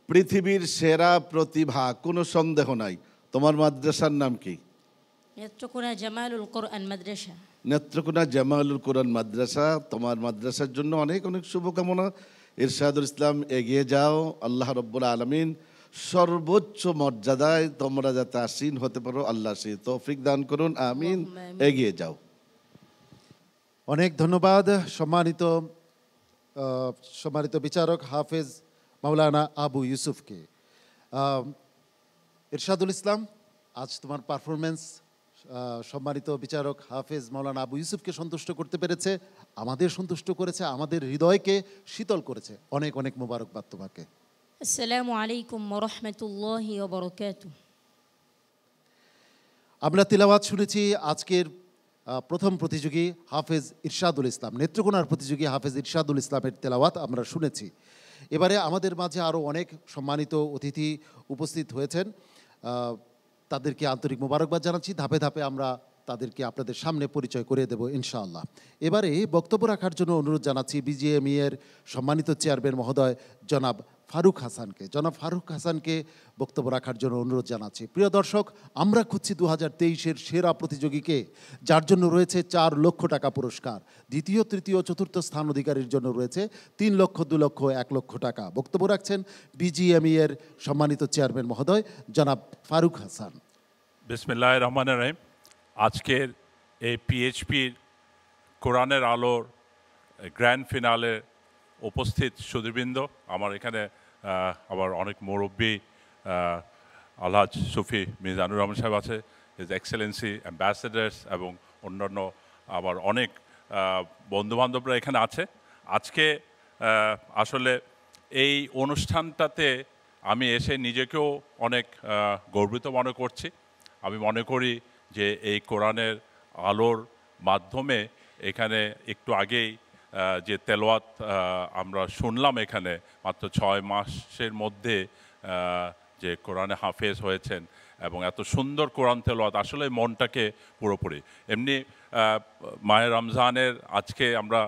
পৃথিবীর সেরা প্রতিভা কোনো সন্দেহ নাই তোমার মাদ্রাসার নাম কি নেত্রকোনা জামালুল কোরআন মাদ্রাসা নেত্রকোনা জামালুল কোরআন মাদ্রাসা তোমার মাদ্রাসার জন্য অনেক অনেক শুভকামনা ইরশাদুল ইসলাম এগিয়ে যাও আল্লাহ রব্বুল আলমিন সর্বোচ্চ মর্যাদায় তোমরা যাতে আসীন হতে পারো আল্লাহ সে তৌফিক দান করুন আমিন এগিয়ে যাও অনেক ধন্যবাদ সম্মানিত সম্মানিত বিচারক হাফেজ মাওলানা আবু ইউসুফকে ইরশাদুল ইসলাম আজ তোমার পারফরমেন্স সম্মানিত বিচারক হাফেজ মাওলানা আবু ইউসুফকে সন্তুষ্ট করতে পেরেছে আমাদের সন্তুষ্ট করেছে আমাদের হৃদয়কে শীতল করেছে অনেক অনেক মোবারকবাদ তোমাকে السلام عليكم ورحمة الله وبركاته আমরা তিলাওয়াত শুনেছি আজকের প্রথম প্রতিযোগী হাফেজ ইরশাদুল ইসলাম নেত্রকোনার প্রতিযোগী হাফেজ ইরশাদুল ইসলামের তেলাওয়াত আমরা শুনেছি এবারে আমাদের মাঝে আরও অনেক সম্মানিত অতিথি উপস্থিত হয়েছেন তাদেরকে আন্তরিক মোবারকবাদ জানাচ্ছি ধাপে ধাপে আমরা তাদেরকে আপনাদের সামনে পরিচয় করে দেব ইনশাআল্লাহ এবারে বক্তব্য রাখার জন্য অনুরোধ জানাচ্ছি বিজিএমই সম্মানিত চেয়ারম্যান মহোদয় জনাব ফারুক হাসানকে জনাব ফারুক হাসানকে বক্তব্য রাখার জন্য অনুরোধ জানাচ্ছি প্রিয় দর্শক আমরা খুঁজছি দু হাজার তেইশের সেরা প্রতিযোগীকে যার জন্য রয়েছে চার লক্ষ টাকা পুরস্কার দ্বিতীয় তৃতীয় চতুর্থ স্থান অধিকারীর জন্য রয়েছে তিন লক্ষ দু লক্ষ এক লক্ষ টাকা বক্তব্য রাখছেন বিজিএমই এর সম্মানিত চেয়ারম্যান মহোদয় জনাব ফারুক হাসান বিসমিল্লাহ রহমান রহিম আজকের এই পিএইচপির কোরআনের আলোর গ্র্যান্ড ফিনালের উপস্থিত সুদীবৃন্দ আমার এখানে আবার অনেক মুরব্বী আলহাজ সুফি মিজানুর রহমান সাহেব আছে হিজ এক্সেলেন্সি অ্যাম্বাসেডার্স এবং অন্যান্য আবার অনেক বন্ধুবান্ধবরা এখানে আছে আজকে আসলে এই অনুষ্ঠানটাতে আমি এসে নিজেকেও অনেক গর্বিত মনে করছি আমি মনে করি যে এই কোরআনের আলোর মাধ্যমে এখানে একটু আগেই যে তেলোয়াত আমরা শুনলাম এখানে মাত্র ছয় মাসের মধ্যে যে কোরআনে হাফেজ হয়েছেন এবং এত সুন্দর কোরআন তেলোয়াত আসলে মনটাকে পুরোপুরি এমনি মায়ের রমজানের আজকে আমরা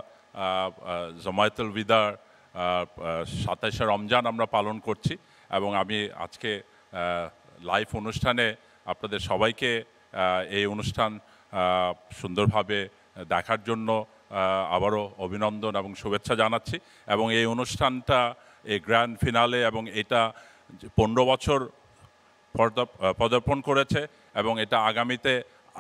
জমায়েতুল বিদার সাতাশে রমজান আমরা পালন করছি এবং আমি আজকে লাইভ অনুষ্ঠানে আপনাদের সবাইকে এই অনুষ্ঠান সুন্দরভাবে দেখার জন্য আবারও অভিনন্দন এবং শুভেচ্ছা জানাচ্ছি এবং এই অনুষ্ঠানটা এই গ্র্যান্ড ফিনালে এবং এটা পনেরো বছর পদার্পণ করেছে এবং এটা আগামীতে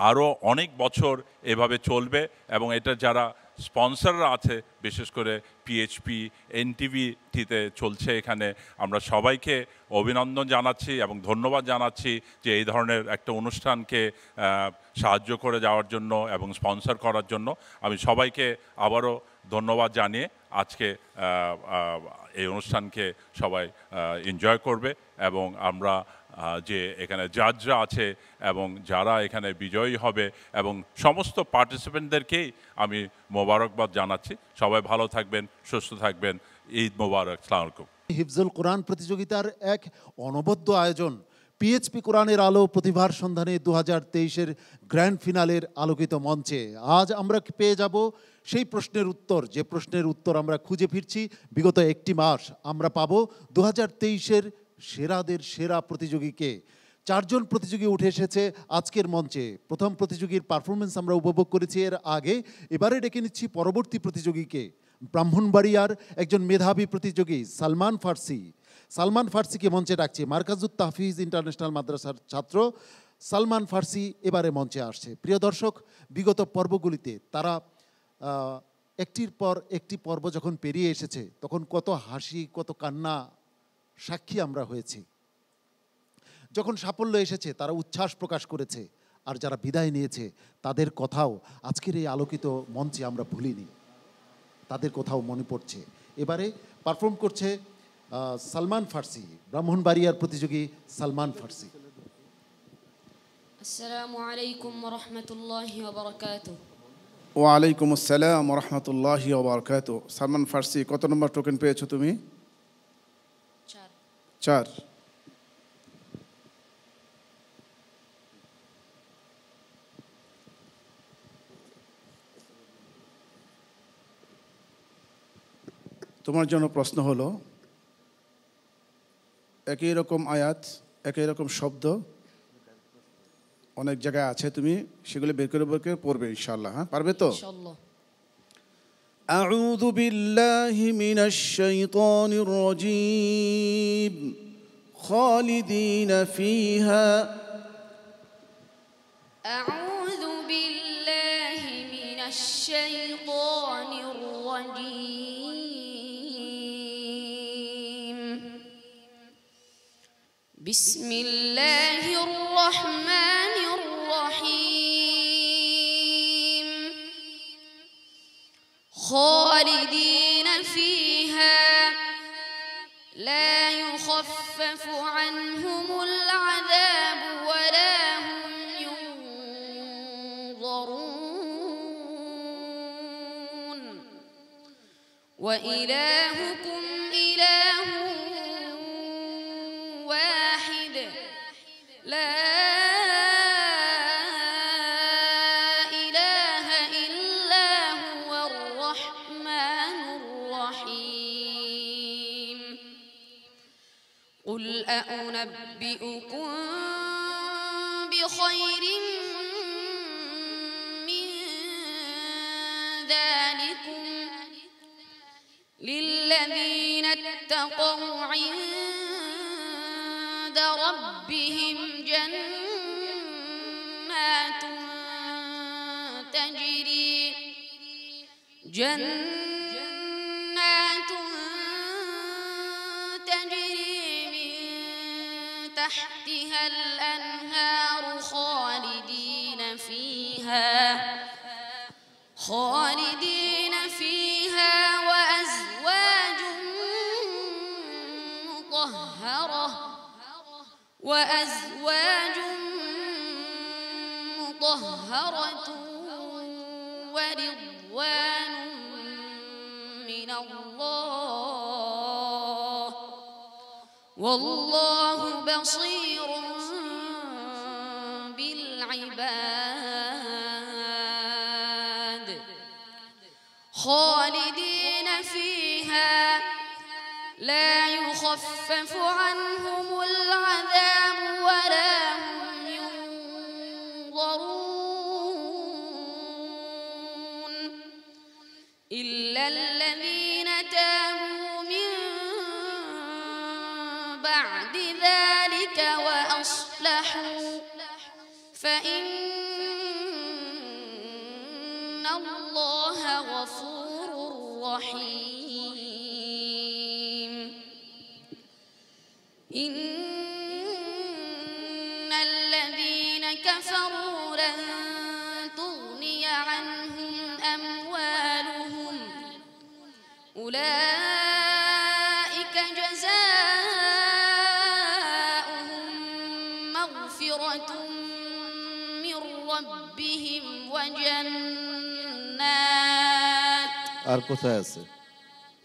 আরও অনেক বছর এভাবে চলবে এবং এটা যারা স্পন্সাররা আছে বিশেষ করে পিএইচপি এনটিভিটিতে চলছে এখানে আমরা সবাইকে অভিনন্দন জানাচ্ছি এবং ধন্যবাদ জানাচ্ছি যে এই ধরনের একটা অনুষ্ঠানকে সাহায্য করে যাওয়ার জন্য এবং স্পন্সর করার জন্য আমি সবাইকে আবারও ধন্যবাদ জানিয়ে আজকে এই অনুষ্ঠানকে সবাই এনজয় করবে এবং আমরা যে এখানে জাজরা আছে এবং যারা এখানে বিজয়ী হবে এবং সমস্ত পার্টিসিপেন্টদেরকেই আমি মোবারকবাদ জানাচ্ছি সবাই ভালো থাকবেন সুস্থ থাকবেন ঈদ মোবারক সালামালকুম হিফজুল কোরআন প্রতিযোগিতার এক অনবদ্য আয়োজন পিএইচপি কোরআনের আলো প্রতিভার সন্ধানে দু হাজার তেইশের গ্র্যান্ড ফিনালের আলোকিত মঞ্চে আজ আমরা পেয়ে যাব সেই প্রশ্নের উত্তর যে প্রশ্নের উত্তর আমরা খুঁজে ফিরছি বিগত একটি মাস আমরা পাব দু হাজার তেইশের সেরাদের সেরা প্রতিযোগীকে চারজন প্রতিযোগী উঠে এসেছে আজকের মঞ্চে প্রথম প্রতিযোগীর পারফরমেন্স আমরা উপভোগ করেছি এর আগে এবারে ডেকে নিচ্ছি পরবর্তী প্রতিযোগীকে ব্রাহ্মণবাড়িয়ার একজন মেধাবী প্রতিযোগী সালমান ফার্সি সালমান ফার্সিকে মঞ্চে ডাকছে মার্কাজুদ তাহফিজ ইন্টারন্যাশনাল মাদ্রাসার ছাত্র সালমান ফার্সি এবারে মঞ্চে আসছে প্রিয় দর্শক বিগত পর্বগুলিতে তারা একটির পর একটি পর্ব যখন পেরিয়ে এসেছে তখন কত হাসি কত কান্না সাক্ষী আমরা হয়েছি যখন সাফল্য এসেছে তারা উচ্ছ্বাস প্রকাশ করেছে আর যারা বিদায় নিয়েছে তাদের কথাও আজকের এই আলোকিত মঞ্চে আমরা ভুলিনি তাদের কথাও মনে পড়ছে এবারে পারফর্ম করছে সালমান ফার্সি ব্রাহ্মণবাড়িয়ার প্রতিযোগী সালমান ফার্সি আলাইকুম ওয়ালাইকুম আসসালাম রহমতুল্লাহি সালমান ফার্সি কত নম্বর টোকেন পেয়েছো তুমি চার তোমার জন্য প্রশ্ন হলো একই রকম আয়াত একই রকম শব্দ অনেক জায়গায় আছে তুমি সেগুলো বের করে বের করে পড়বে ইনশাল্লাহ হ্যাঁ পারবে তো أعوذ بالله من الشيطان الرجيم خالدين فيها أعوذ بالله من الشيطان الرجيم بسم الله الرحمن خالدين فيها لا يخفف عنهم العذاب اتقوا عند ربهم جنات تجري جنات والله بصير بالعباد إن الذين كفروا لن تغني عنهم أموالهم أولئك جزاؤهم مغفرة من ربهم وجنات أركو ثلاثة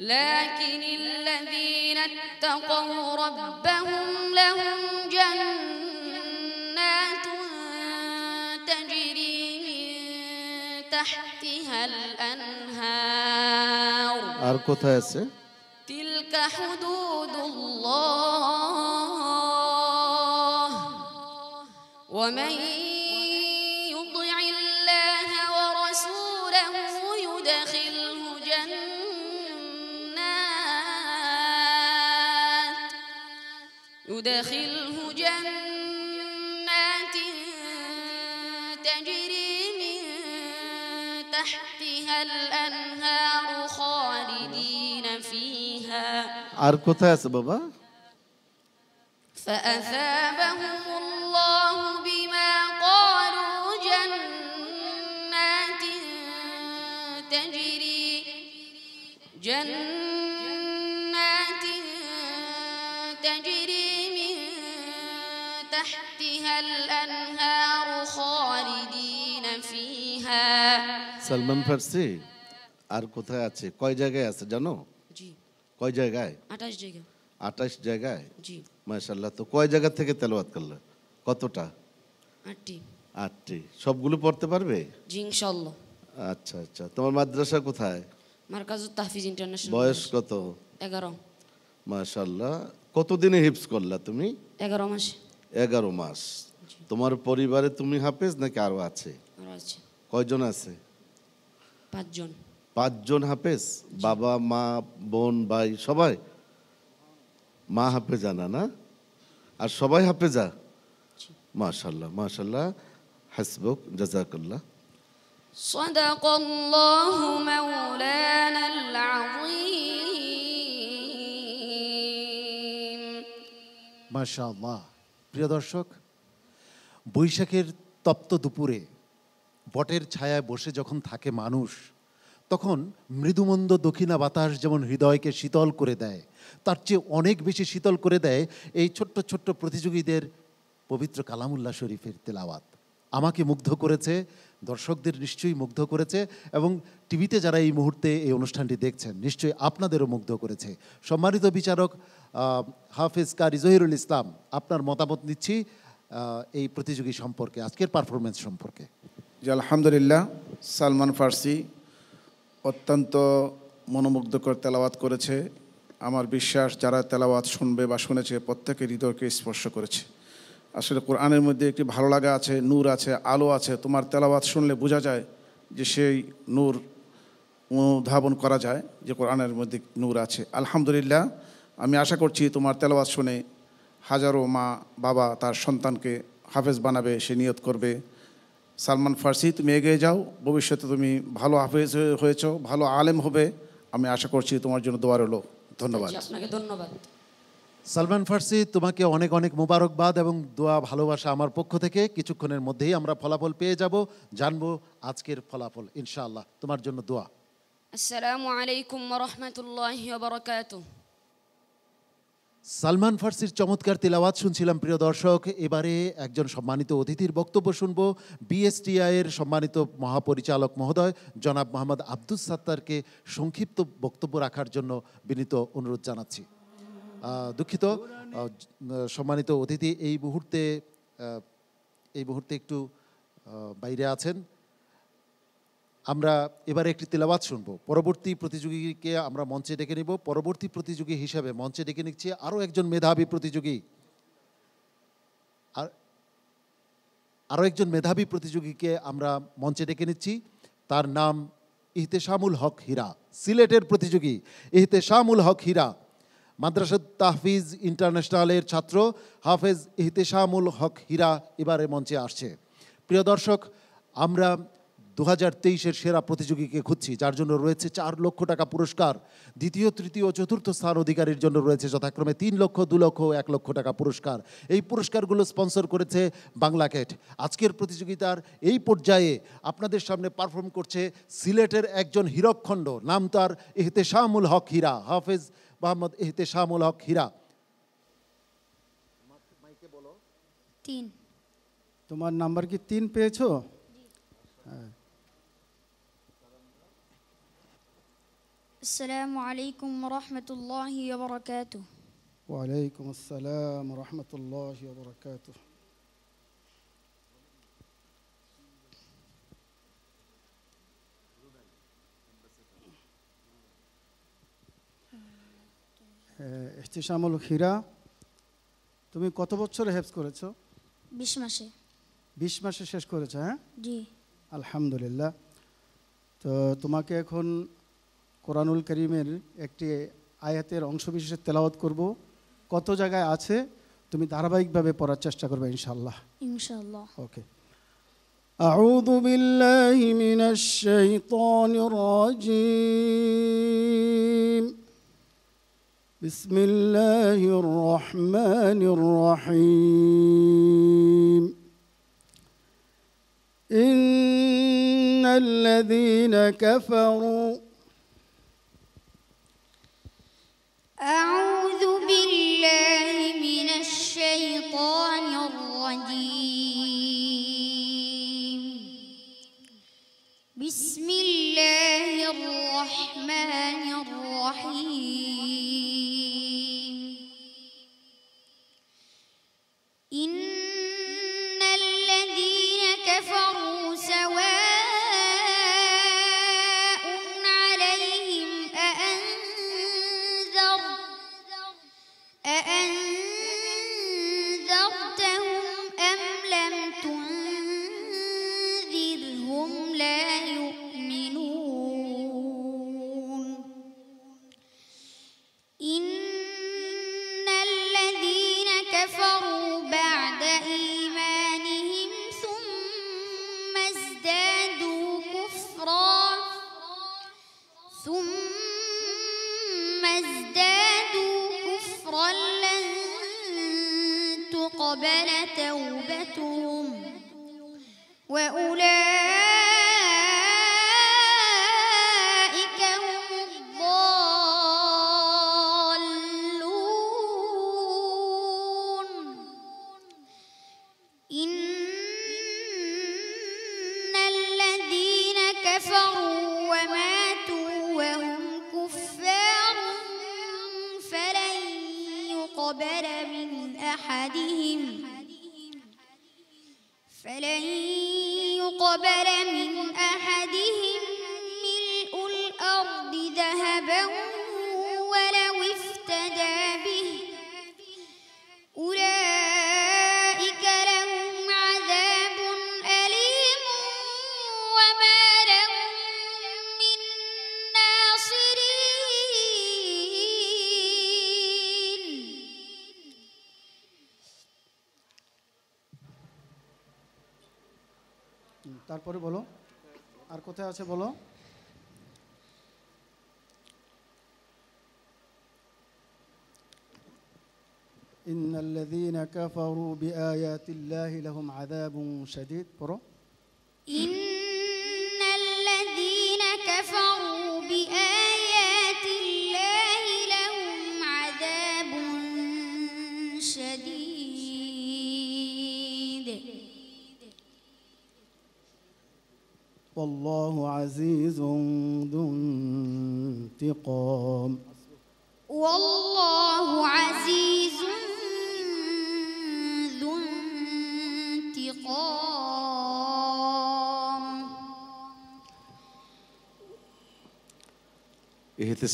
لكن الذين اتقوا ربهم لهم جنات تجري من تحتها الأنهار تلك حدود الله ومن أدخله جنات تجري من تحتها الأنهار خالدين فيها أركوتاس بابا فأثابهم الله بما قالوا جنات تجري جنات সালমান ফার্সি আর কোথায় আছে কয় জায়গায় আছে জানো জি কয় জায়গায় আঠাশ জায়গা আঠাশ জায়গায় জি তো কয় জায়গা থেকে তেলাওয়াত করলে কতটা আটটি আটটি সবগুলো পড়তে পারবে আচ্ছা আচ্ছা তোমার মাদ্রাসা কোথায় মার্কাজুত তাহফিজ ইন্টারন্যাশনাল বয়স কত এগারো মাশাল্লাহ কতদিনে হিপস করলা তুমি এগারো মাস এগারো মাস তোমার পরিবারে তুমি হাফেজ নাকি আরও আছে কয়জন আছে পাঁচজন পাঁচজন হাফেজ বাবা মা বোন ভাই সবাই মা হাফেজা না না আর সবাই হাফেজা মাশাল্লাহ মাশাল্লাহ হাসবুক জাজাকাল্লাহ صدق الله مولانا العظيم ما شاء الله প্রিয় দর্শক বৈশাখের তপ্ত দুপুরে বটের ছায়ায় বসে যখন থাকে মানুষ তখন মৃদুমন্দ দক্ষিণা বাতাস যেমন হৃদয়কে শীতল করে দেয় তার চেয়ে অনেক বেশি শীতল করে দেয় এই ছোট্ট ছোট্ট প্রতিযোগীদের পবিত্র কালামুল্লা শরীফের তেলাওয়াত আমাকে মুগ্ধ করেছে দর্শকদের নিশ্চয়ই মুগ্ধ করেছে এবং টিভিতে যারা এই মুহূর্তে এই অনুষ্ঠানটি দেখছেন নিশ্চয়ই আপনাদেরও মুগ্ধ করেছে সম্মানিত বিচারক হাফিজ কারি জহিরুল ইসলাম আপনার মতামত নিচ্ছি এই প্রতিযোগী সম্পর্কে আজকের পারফরমেন্স সম্পর্কে যে আলহামদুলিল্লাহ সালমান ফার্সি অত্যন্ত মনোমুগ্ধকর তেলাওয়াত করেছে আমার বিশ্বাস যারা তেলাওয়াত শুনবে বা শুনেছে প্রত্যেকের হৃদয়কে স্পর্শ করেছে আসলে কোরআনের মধ্যে একটি ভালো লাগা আছে নূর আছে আলো আছে তোমার তেলাওয়াত শুনলে বোঝা যায় যে সেই নূর অনুধাবন করা যায় যে কোরআনের মধ্যে নূর আছে আলহামদুলিল্লাহ আমি আশা করছি তোমার তেলাওয়াত শুনে হাজারো মা বাবা তার সন্তানকে হাফেজ বানাবে সে নিয়ত করবে সালমান ফার্সি তুমি এগিয়ে যাও ভবিষ্যতে তুমি ভালো হাফেজ হয়েছ ভালো আলেম হবে আমি আশা করছি তোমার জন্য দোয়ার হলো ধন্যবাদ ধন্যবাদ সালমান ফার্সি তোমাকে অনেক অনেক মোবারকবাদ এবং দোয়া ভালোবাসা আমার পক্ষ থেকে কিছুক্ষণের মধ্যেই আমরা ফলাফল পেয়ে যাব জানবো আজকের ফলাফল ইনশাআল্লাহ তোমার জন্য দোয়া আসসালামু আলাইকুম রহমতুল্লাহ বারকাতুহ সালমান ফার্সির চমৎকার তিলাওয়াত শুনছিলাম প্রিয় দর্শক এবারে একজন সম্মানিত অতিথির বক্তব্য শুনব বিএসটিআইয়ের সম্মানিত মহাপরিচালক মহোদয় জনাব মোহাম্মদ আব্দুস সাত্তারকে সংক্ষিপ্ত বক্তব্য রাখার জন্য বিনীত অনুরোধ জানাচ্ছি দুঃখিত সম্মানিত অতিথি এই মুহূর্তে এই মুহূর্তে একটু বাইরে আছেন আমরা এবারে একটি তেলাবাদ শুনব পরবর্তী প্রতিযোগীকে আমরা মঞ্চে ডেকে নিব পরবর্তী প্রতিযোগী হিসাবে মঞ্চে ডেকে নিচ্ছি আরও একজন মেধাবী প্রতিযোগী আর আরও একজন মেধাবী প্রতিযোগীকে আমরা মঞ্চে ডেকে নিচ্ছি তার নাম ইহতেশামুল হক হীরা সিলেটের প্রতিযোগী ইহতেশামুল হক হীরা মাদ্রাসা তাহফিজ ইন্টারন্যাশনালের ছাত্র হাফেজ ইহতেশামুল হক হীরা এবারে মঞ্চে আসছে প্রিয় দর্শক আমরা দু হাজার তেইশের সেরা প্রতিযোগীকে খুঁজছি যার জন্য রয়েছে চার লক্ষ টাকা পুরস্কার দ্বিতীয় তৃতীয় চতুর্থ স্থান অধিকারীর জন্য রয়েছে যথাক্রমে তিন লক্ষ দু লক্ষ এক লক্ষ টাকা পুরস্কার এই পুরস্কারগুলো স্পন্সর করেছে বাংলাকেট আজকের প্রতিযোগিতার এই পর্যায়ে আপনাদের সামনে পারফর্ম করছে সিলেটের একজন হীরকখণ্ড নাম তার এহতেশামুল হক হীরা হাফেজ মোহাম্মদ এহতেশামুল হক হীরা তিন তোমার নাম্বার কি তিন পেয়েছো হ্যাঁ السلام عليكم ورحمة الله وبركاته وعليكم السلام ورحمة الله وبركاته ইহতিশামুল হীরা তুমি কত বছরে হেফজ করেছো বিশ মাসে বিশ মাসে শেষ করেছো হ্যাঁ জি আলহামদুলিল্লাহ তো তোমাকে এখন কোরআনুল করিমের একটি আয়াতের অংশবিশেষে তেলাওয়াত করব কত জায়গায় আছে তুমি ধারাবাহিকভাবে পড়ার চেষ্টা করবে ইনশাল্লাহ ইনশাল্লাহ ওকে أعوذ بالله من الشيطان الرجيم بسم الله الرحمن الرحيم إن الذين كفروا أعوذ بالله من الشيطان الرجيم بسم الله الرحمن الرحيم إن الذين كفروا إن الذين كفروا بآيات الله لهم عذاب شديد برو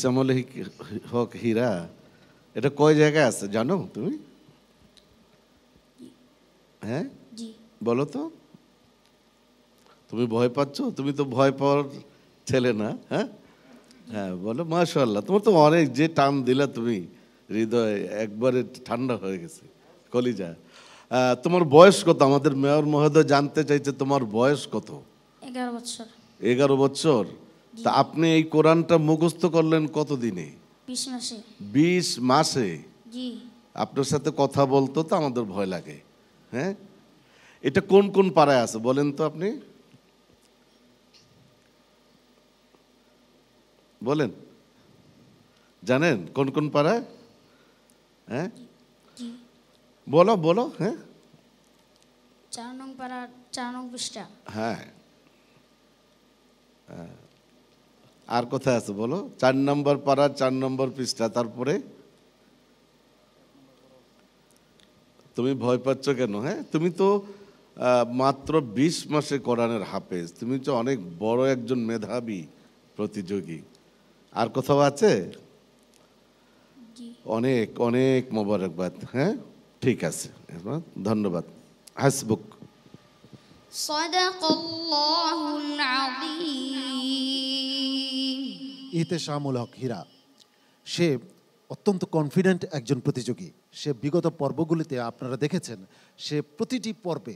শ্যামল হক হীরা এটা কয় জায়গায় আছে জানো তুমি হ্যাঁ বলো তো তুমি ভয় পাচ্ছ তুমি তো ভয় পাওয়ার ছেলে না হ্যাঁ হ্যাঁ বলো মাশাল্লাহ তোমার তো অনেক যে টান দিলা তুমি হৃদয় একবারে ঠান্ডা হয়ে গেছে কলিজা তোমার বয়স কত আমাদের মেয়র মহোদয় জানতে চাইছে তোমার বয়স কত এগারো বছর এগারো বছর তা আপনি এই কোরআনটা মুখস্থ করলেন কতদিনে বিশ মাসে আপনার সাথে কথা বলতো তো আমাদের ভয় লাগে হ্যাঁ এটা কোন কোন পাড়ায় আছে বলেন তো আপনি বলেন জানেন কোন কোন পাড়ায় হ্যাঁ বলো বলো হ্যাঁ চার নং পাড়া চার নং হ্যাঁ হ্যাঁ আর কোথায় আছে বলো চার নম্বর পাড়ার চার নম্বর পৃষ্ঠা তারপরে তুমি ভয় পাচ্ছ কেন হ্যাঁ তুমি তো মাত্র বিশ মাসে কোরআনের হাফেজ তুমি তো অনেক বড় একজন মেধাবী প্রতিযোগী আর কোথাও আছে অনেক অনেক মোবারকবাদ হ্যাঁ ঠিক আছে ধন্যবাদ হাসবুক صدق ইহতেশামুল হক হীরা সে অত্যন্ত কনফিডেন্ট একজন প্রতিযোগী সে বিগত পর্বগুলিতে আপনারা দেখেছেন সে প্রতিটি পর্বে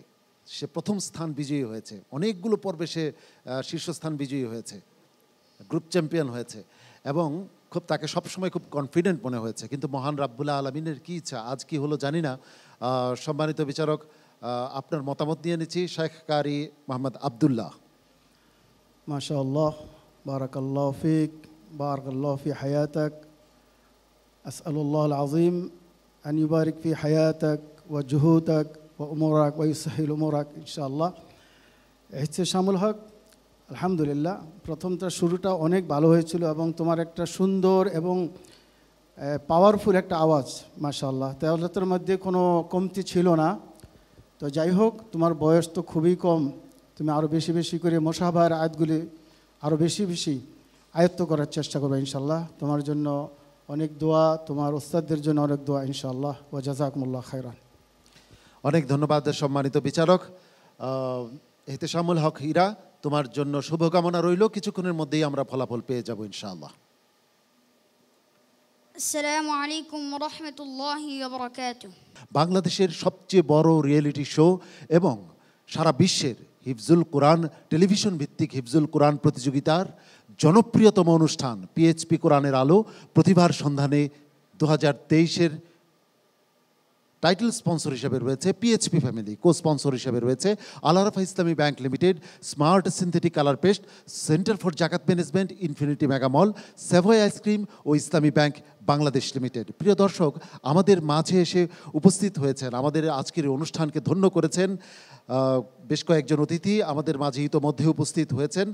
সে প্রথম স্থান বিজয়ী হয়েছে অনেকগুলো পর্বে সে শীর্ষস্থান বিজয়ী হয়েছে গ্রুপ চ্যাম্পিয়ন হয়েছে এবং খুব তাকে সবসময় খুব কনফিডেন্ট মনে হয়েছে কিন্তু মহান রাব্বুল্লাহ আলমিনের কী ইচ্ছা আজ কি হলো জানি না সম্মানিত বিচারক আপনার মতামত নিয়ে নিচ্ছি শেখ কারি মোহাম্মদ আবদুল্লাহ মাশাল্লাহ বারাকাল্লাহ ফিক بارك الله في حياتك أسأل الله العظيم أن يبارك في حياتك وجهودك وأمورك ويسهل أمورك إن شاء الله এহসে শামুল হক আলহামদুলিল্লাহ প্রথমটার শুরুটা অনেক ভালো হয়েছিল এবং তোমার একটা সুন্দর এবং পাওয়ারফুল একটা আওয়াজ মাশাল্লাহ তেওলাতের মধ্যে কোনো কমতি ছিল না তো যাই হোক তোমার বয়স তো খুবই কম তুমি আরও বেশি বেশি করে মোসাহাবার আয়াতগুলি আরও বেশি বেশি আয়ত্ত করার চেষ্টা করবো ইনশাল্লাহ তোমার জন্য অনেক দোয়া তোমার ওস্তাদদের জন্য অনেক দোয়া ইনশাল্লাহ ও জাজাকমুল্লাহ খায়রান অনেক ধন্যবাদ সম্মানিত বিচারক এহতেশামুল হক হীরা তোমার জন্য শুভকামনা রইল কিছুক্ষণের মধ্যেই আমরা ফলাফল পেয়ে যাব ইনশাআল্লাহ বাংলাদেশের সবচেয়ে বড় রিয়েলিটি শো এবং সারা বিশ্বের হিফজুল কোরআন টেলিভিশন ভিত্তিক হিফজুল কোরআন প্রতিযোগিতার জনপ্রিয়তম অনুষ্ঠান পিএইচপি কোরআনের আলো প্রতিভার সন্ধানে দু হাজার তেইশের টাইটেল স্পন্সর হিসেবে রয়েছে পিএইচপি ফ্যামিলি কো স্পন্সর হিসেবে রয়েছে Alarafah Islami bank limited smart synthetic colour paste centre for Zakat management infinity mega mall Savoy ice cream ও ইসলামী ব্যাংক বাংলাদেশ লিমিটেড প্রিয় দর্শক আমাদের মাঝে এসে উপস্থিত হয়েছেন আমাদের আজকের অনুষ্ঠানকে ধন্য করেছেন বেশ কয়েকজন অতিথি আমাদের মাঝে ইতোমধ্যে উপস্থিত হয়েছেন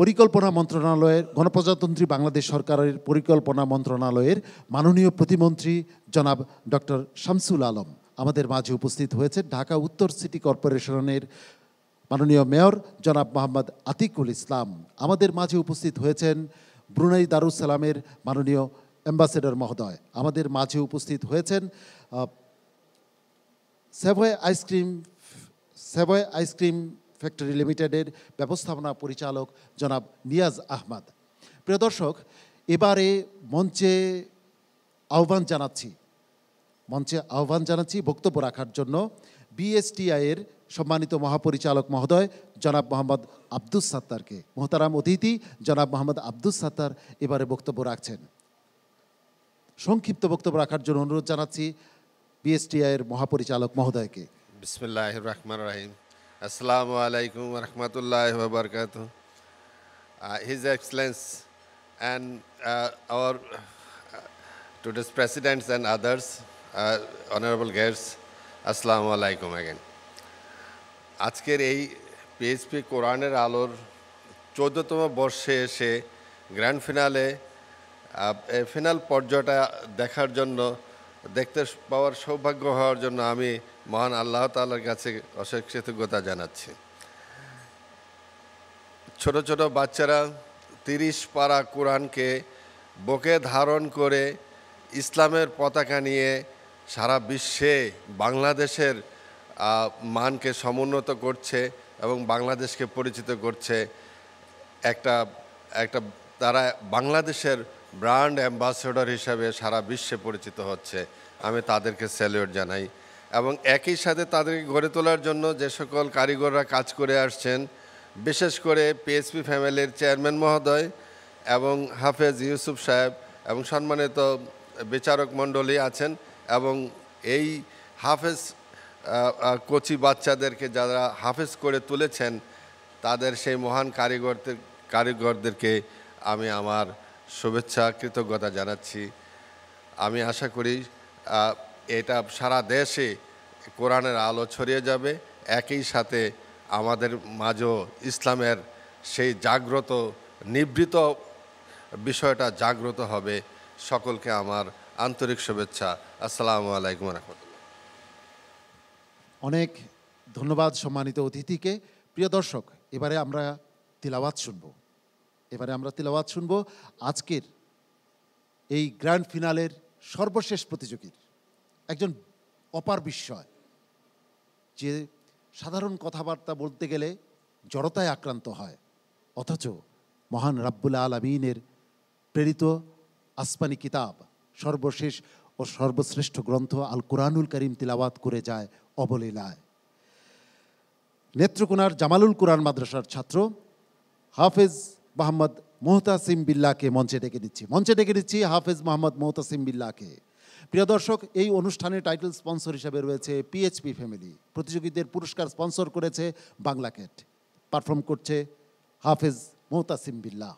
পরিকল্পনা মন্ত্রণালয়ের গণপ্রজাতন্ত্রী বাংলাদেশ সরকারের পরিকল্পনা মন্ত্রণালয়ের মাননীয় প্রতিমন্ত্রী জনাব ডক্টর শামসুল আলম আমাদের মাঝে উপস্থিত হয়েছে ঢাকা উত্তর সিটি কর্পোরেশনের মাননীয় মেয়র জনাব মোহাম্মদ আতিকুল ইসলাম আমাদের মাঝে উপস্থিত হয়েছেন ব্রুনাই দারুসালামের মাননীয় অ্যাম্বাসেডর মহোদয় আমাদের মাঝে উপস্থিত হয়েছেন Savoy ice cream Savoy ice cream factory লিমিটেডের ব্যবস্থাপনা পরিচালক জনাব নিয়াজ আহমদ প্রিয় দর্শক এবারে মঞ্চে আহ্বান জানাচ্ছি মঞ্চে আহ্বান জানাচ্ছি বক্তব্য রাখার জন্য বিএসটিআইয়ের সম্মানিত মহাপরিচালক মহোদয় জনাব মোহাম্মদ আব্দুস সাত্তারকে মোহতারাম অতিথি জনাব মোহাম্মদ আব্দুস সাত্তার এবারে বক্তব্য রাখছেন সংক্ষিপ্ত বক্তব্য রাখার জন্য অনুরোধ জানাচ্ছি বিএসটিআইয়ের মহাপরিচালক মহোদয়কে বিসমুল্লাহ রহমান রাহিম আসসালামু আলাইকুম রহমতুল্লাহ বারকাত his excellence and our today's presidents and others honourable guests আসসালামু আলাইকুম অ্যাগেন আজকের এই পিএইচপি কোরআনের আলোর চোদ্দতম বর্ষে এসে গ্র্যান্ড ফিনালে ফিনাল পর্যায়টা দেখার জন্য দেখতে পাওয়ার সৌভাগ্য হওয়ার জন্য আমি মহান আল্লাহ তাল্লার কাছে অশেষ কৃতজ্ঞতা জানাচ্ছি ছোট ছোট বাচ্চারা তিরিশ পাড়া কোরআনকে বকে ধারণ করে ইসলামের পতাকা নিয়ে সারা বিশ্বে বাংলাদেশের মানকে সমুন্নত করছে এবং বাংলাদেশকে পরিচিত করছে একটা একটা তারা বাংলাদেশের ব্র্যান্ড অ্যাম্বাসেডর হিসাবে সারা বিশ্বে পরিচিত হচ্ছে আমি তাদেরকে স্যালিউট জানাই এবং একই সাথে তাদেরকে গড়ে তোলার জন্য যে সকল কারিগররা কাজ করে আসছেন বিশেষ করে পিএসপি ফ্যামিলির চেয়ারম্যান মহোদয় এবং হাফেজ ইউসুফ সাহেব এবং সম্মানিত বিচারক মণ্ডলী আছেন এবং এই হাফেজ কচি বাচ্চাদেরকে যারা হাফেজ করে তুলেছেন তাদের সেই মহান কারিগরদের কারিগরদেরকে আমি আমার শুভেচ্ছা কৃতজ্ঞতা জানাচ্ছি আমি আশা করি এটা সারা দেশে কোরআনের আলো ছড়িয়ে যাবে একই সাথে আমাদের মাঝেও ইসলামের সেই জাগ্রত নিবৃত বিষয়টা জাগ্রত হবে সকলকে আমার আন্তরিক শুভেচ্ছা আসসালামু আলাইকুম রহমতুল্লাহ অনেক ধন্যবাদ সম্মানিত অতিথিকে প্রিয় দর্শক এবারে আমরা তিলাবাত শুনবো এবারে আমরা তিলাওয়াত শুনব আজকের এই গ্র্যান্ড ফিনালের সর্বশেষ প্রতিযোগীর একজন অপার বিস্ময় যে সাধারণ কথাবার্তা বলতে গেলে জড়তায় আক্রান্ত হয় অথচ মহান রাব্বুল আমিনের প্রেরিত আসমানি কিতাব সর্বশেষ ও সর্বশ্রেষ্ঠ গ্রন্থ আল কোরআনুল করিম তিলাবাত করে যায় অবলীলায় নেত্রকোনার জামালুল কোরআন মাদ্রাসার ছাত্র হাফেজ মোহাম্মদ মোহতাসিম বিল্লাকে মঞ্চে ডেকে দিচ্ছি মঞ্চে ডেকে দিচ্ছি হাফেজ মোহাম্মদ মোহতাসিম বিল্লাকে প্রিয় দর্শক এই অনুষ্ঠানের টাইটেল স্পন্সর হিসেবে রয়েছে পিএইচপি ফ্যামিলি প্রতিযোগীদের পুরস্কার স্পন্সর করেছে বাংলাকেট পারফর্ম করছে হাফেজ মোহতাসিম বিল্লা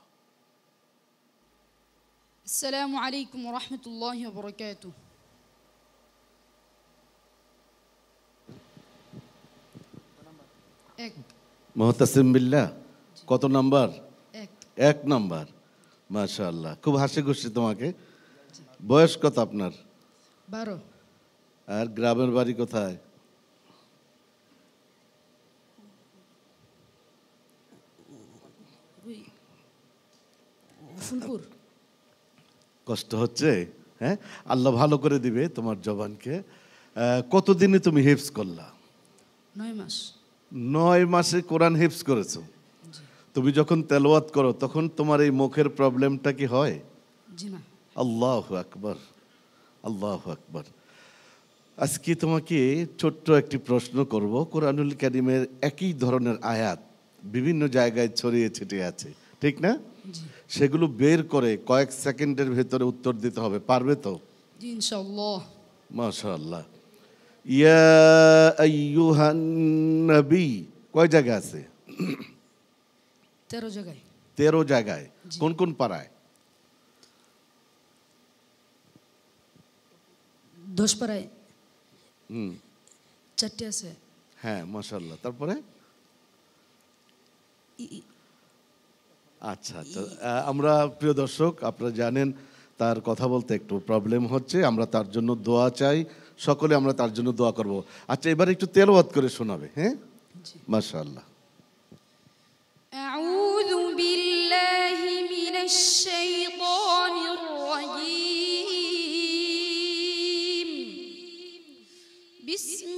السلام عليكم ورحمة الله মোহতাসিম বিল্লা কত নাম্বার এক নম্বর মাশাল্লাহ খুব হাসি খুশি তোমাকে বয়স কত আপনার বারো আর গ্রামের বাড়ি কোথায় কষ্ট হচ্ছে হ্যাঁ আল্লাহ ভালো করে দিবে তোমার জবানকে কতদিনে তুমি হিপস করলা নয় মাস নয় মাসে কোরআন হিপস করেছো তুমি যখন তেলাওয়াত করো তখন তোমার এই মুখের প্রবলেমটা কি হয় আল্লাহ আকবর আল্লাহ আকবর আজকে তোমাকে ছোট্ট একটি প্রশ্ন করব কোরআনুল করিমের একই ধরনের আয়াত বিভিন্ন জায়গায় ছড়িয়ে ছিটিয়ে আছে ঠিক না সেগুলো বের করে কয়েক সেকেন্ডের ভেতরে উত্তর দিতে হবে পারবে তো মাশাল্লাহ ইয়া আইয়ুহান নবী কয় জায়গা আছে তেরো জায়গায় তেরো জায়গায় কোন কোন পাড়ায় দশ পাড়ায় হুম চারটে আছে হ্যাঁ মাশাল্লাহ তারপরে আচ্ছা আচ্ছা আমরা প্রিয় দর্শক আপনারা জানেন তার কথা বলতে একটু প্রবলেম হচ্ছে আমরা তার জন্য দোয়া চাই সকলে আমরা তার জন্য দোয়া করব আচ্ছা এবার একটু তেলওয়াত করে শোনাবে হ্যাঁ মাশাল্লাহ الشيطان الرجيم بسم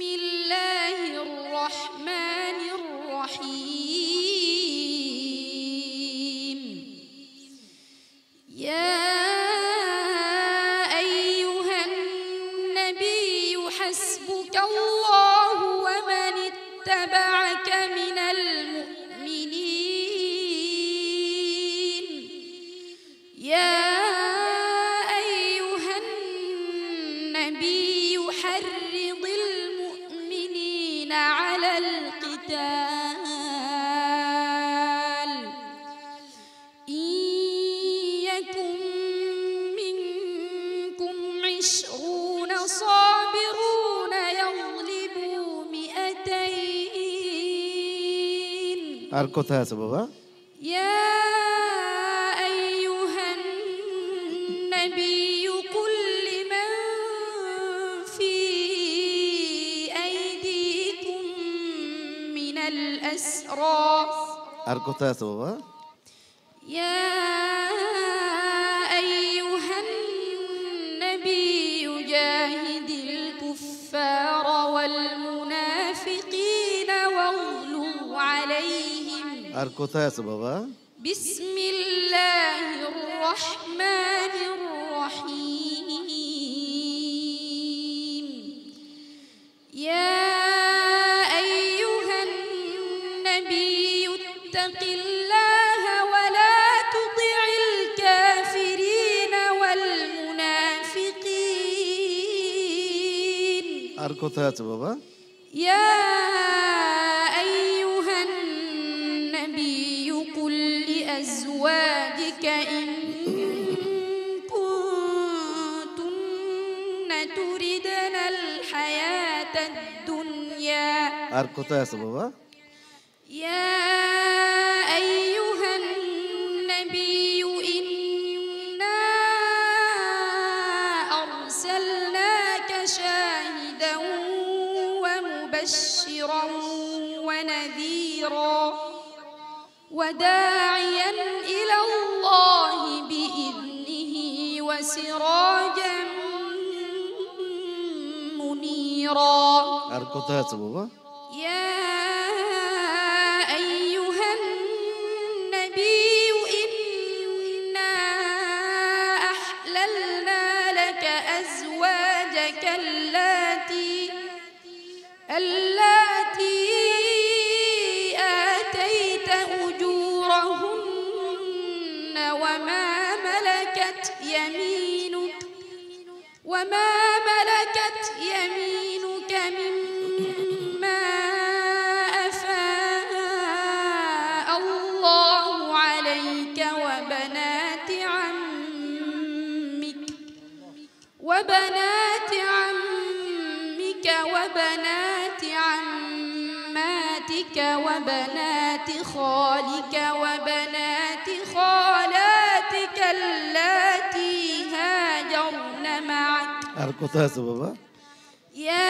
على القتال إن يكن منكم عشرون صابرون يغلبوا مئتين আর কথা আছে বাবা আর কথা আছে বাবা بسم الله কোথায় আছে বাবা يا أيها النبي قل لأزواجك إن كنتن تردن الحياة الدنيا আর কোথায় আছে বাবা يا أيها النبي إنا أحللنا لك أزواجك آتيت أجورهن وما ملكت يمينك وما ملكت يمينك কোথায় আছো বাবা ইয়া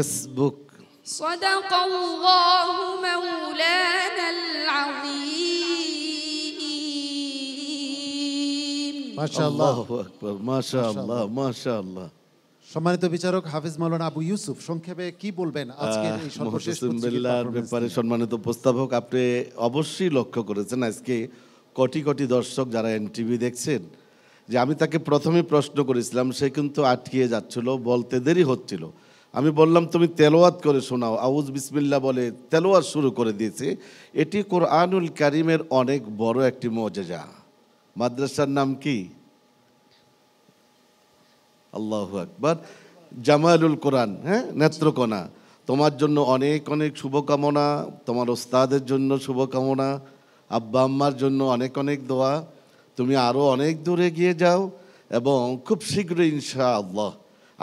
حسبك صدق الله مولانا العظيم ما شاء الله اكبر ما شاء الله ما شاء الله সম্মানিত বিচারক হাফিজ মাওলানা আবু ইউসুফ সংক্ষেপে কি বলবেন আজকের ব্যাপারে সম্মানিত উপস্থাপক আপনি অবশ্যই লক্ষ্য করেছেন আজকে কটি কটি দর্শক যারা এনটিভি দেখছেন যে আমি তাকে প্রথমে প্রশ্ন করেছিলাম সে কিন্তু আটকিয়ে যাচ্ছিল বলতে দেরি হচ্ছিল আমি বললাম তুমি তেলোয়াত করে শোনাও আউজ বিসমিল্লা বলে তেলোয়াত শুরু করে দিয়েছে এটি কোরআনুল কারিমের অনেক বড় একটি মজাজা মাদ্রাসার নাম কি আল্লাহ আকবর জামায়ুল কোরআন হ্যাঁ নেত্রকোনা তোমার জন্য অনেক অনেক শুভকামনা তোমার ওস্তাদের জন্য শুভকামনা আব্বা আম্মার জন্য অনেক অনেক দোয়া তুমি আরও অনেক দূরে গিয়ে যাও এবং খুব শীঘ্রই ইনশা আল্লাহ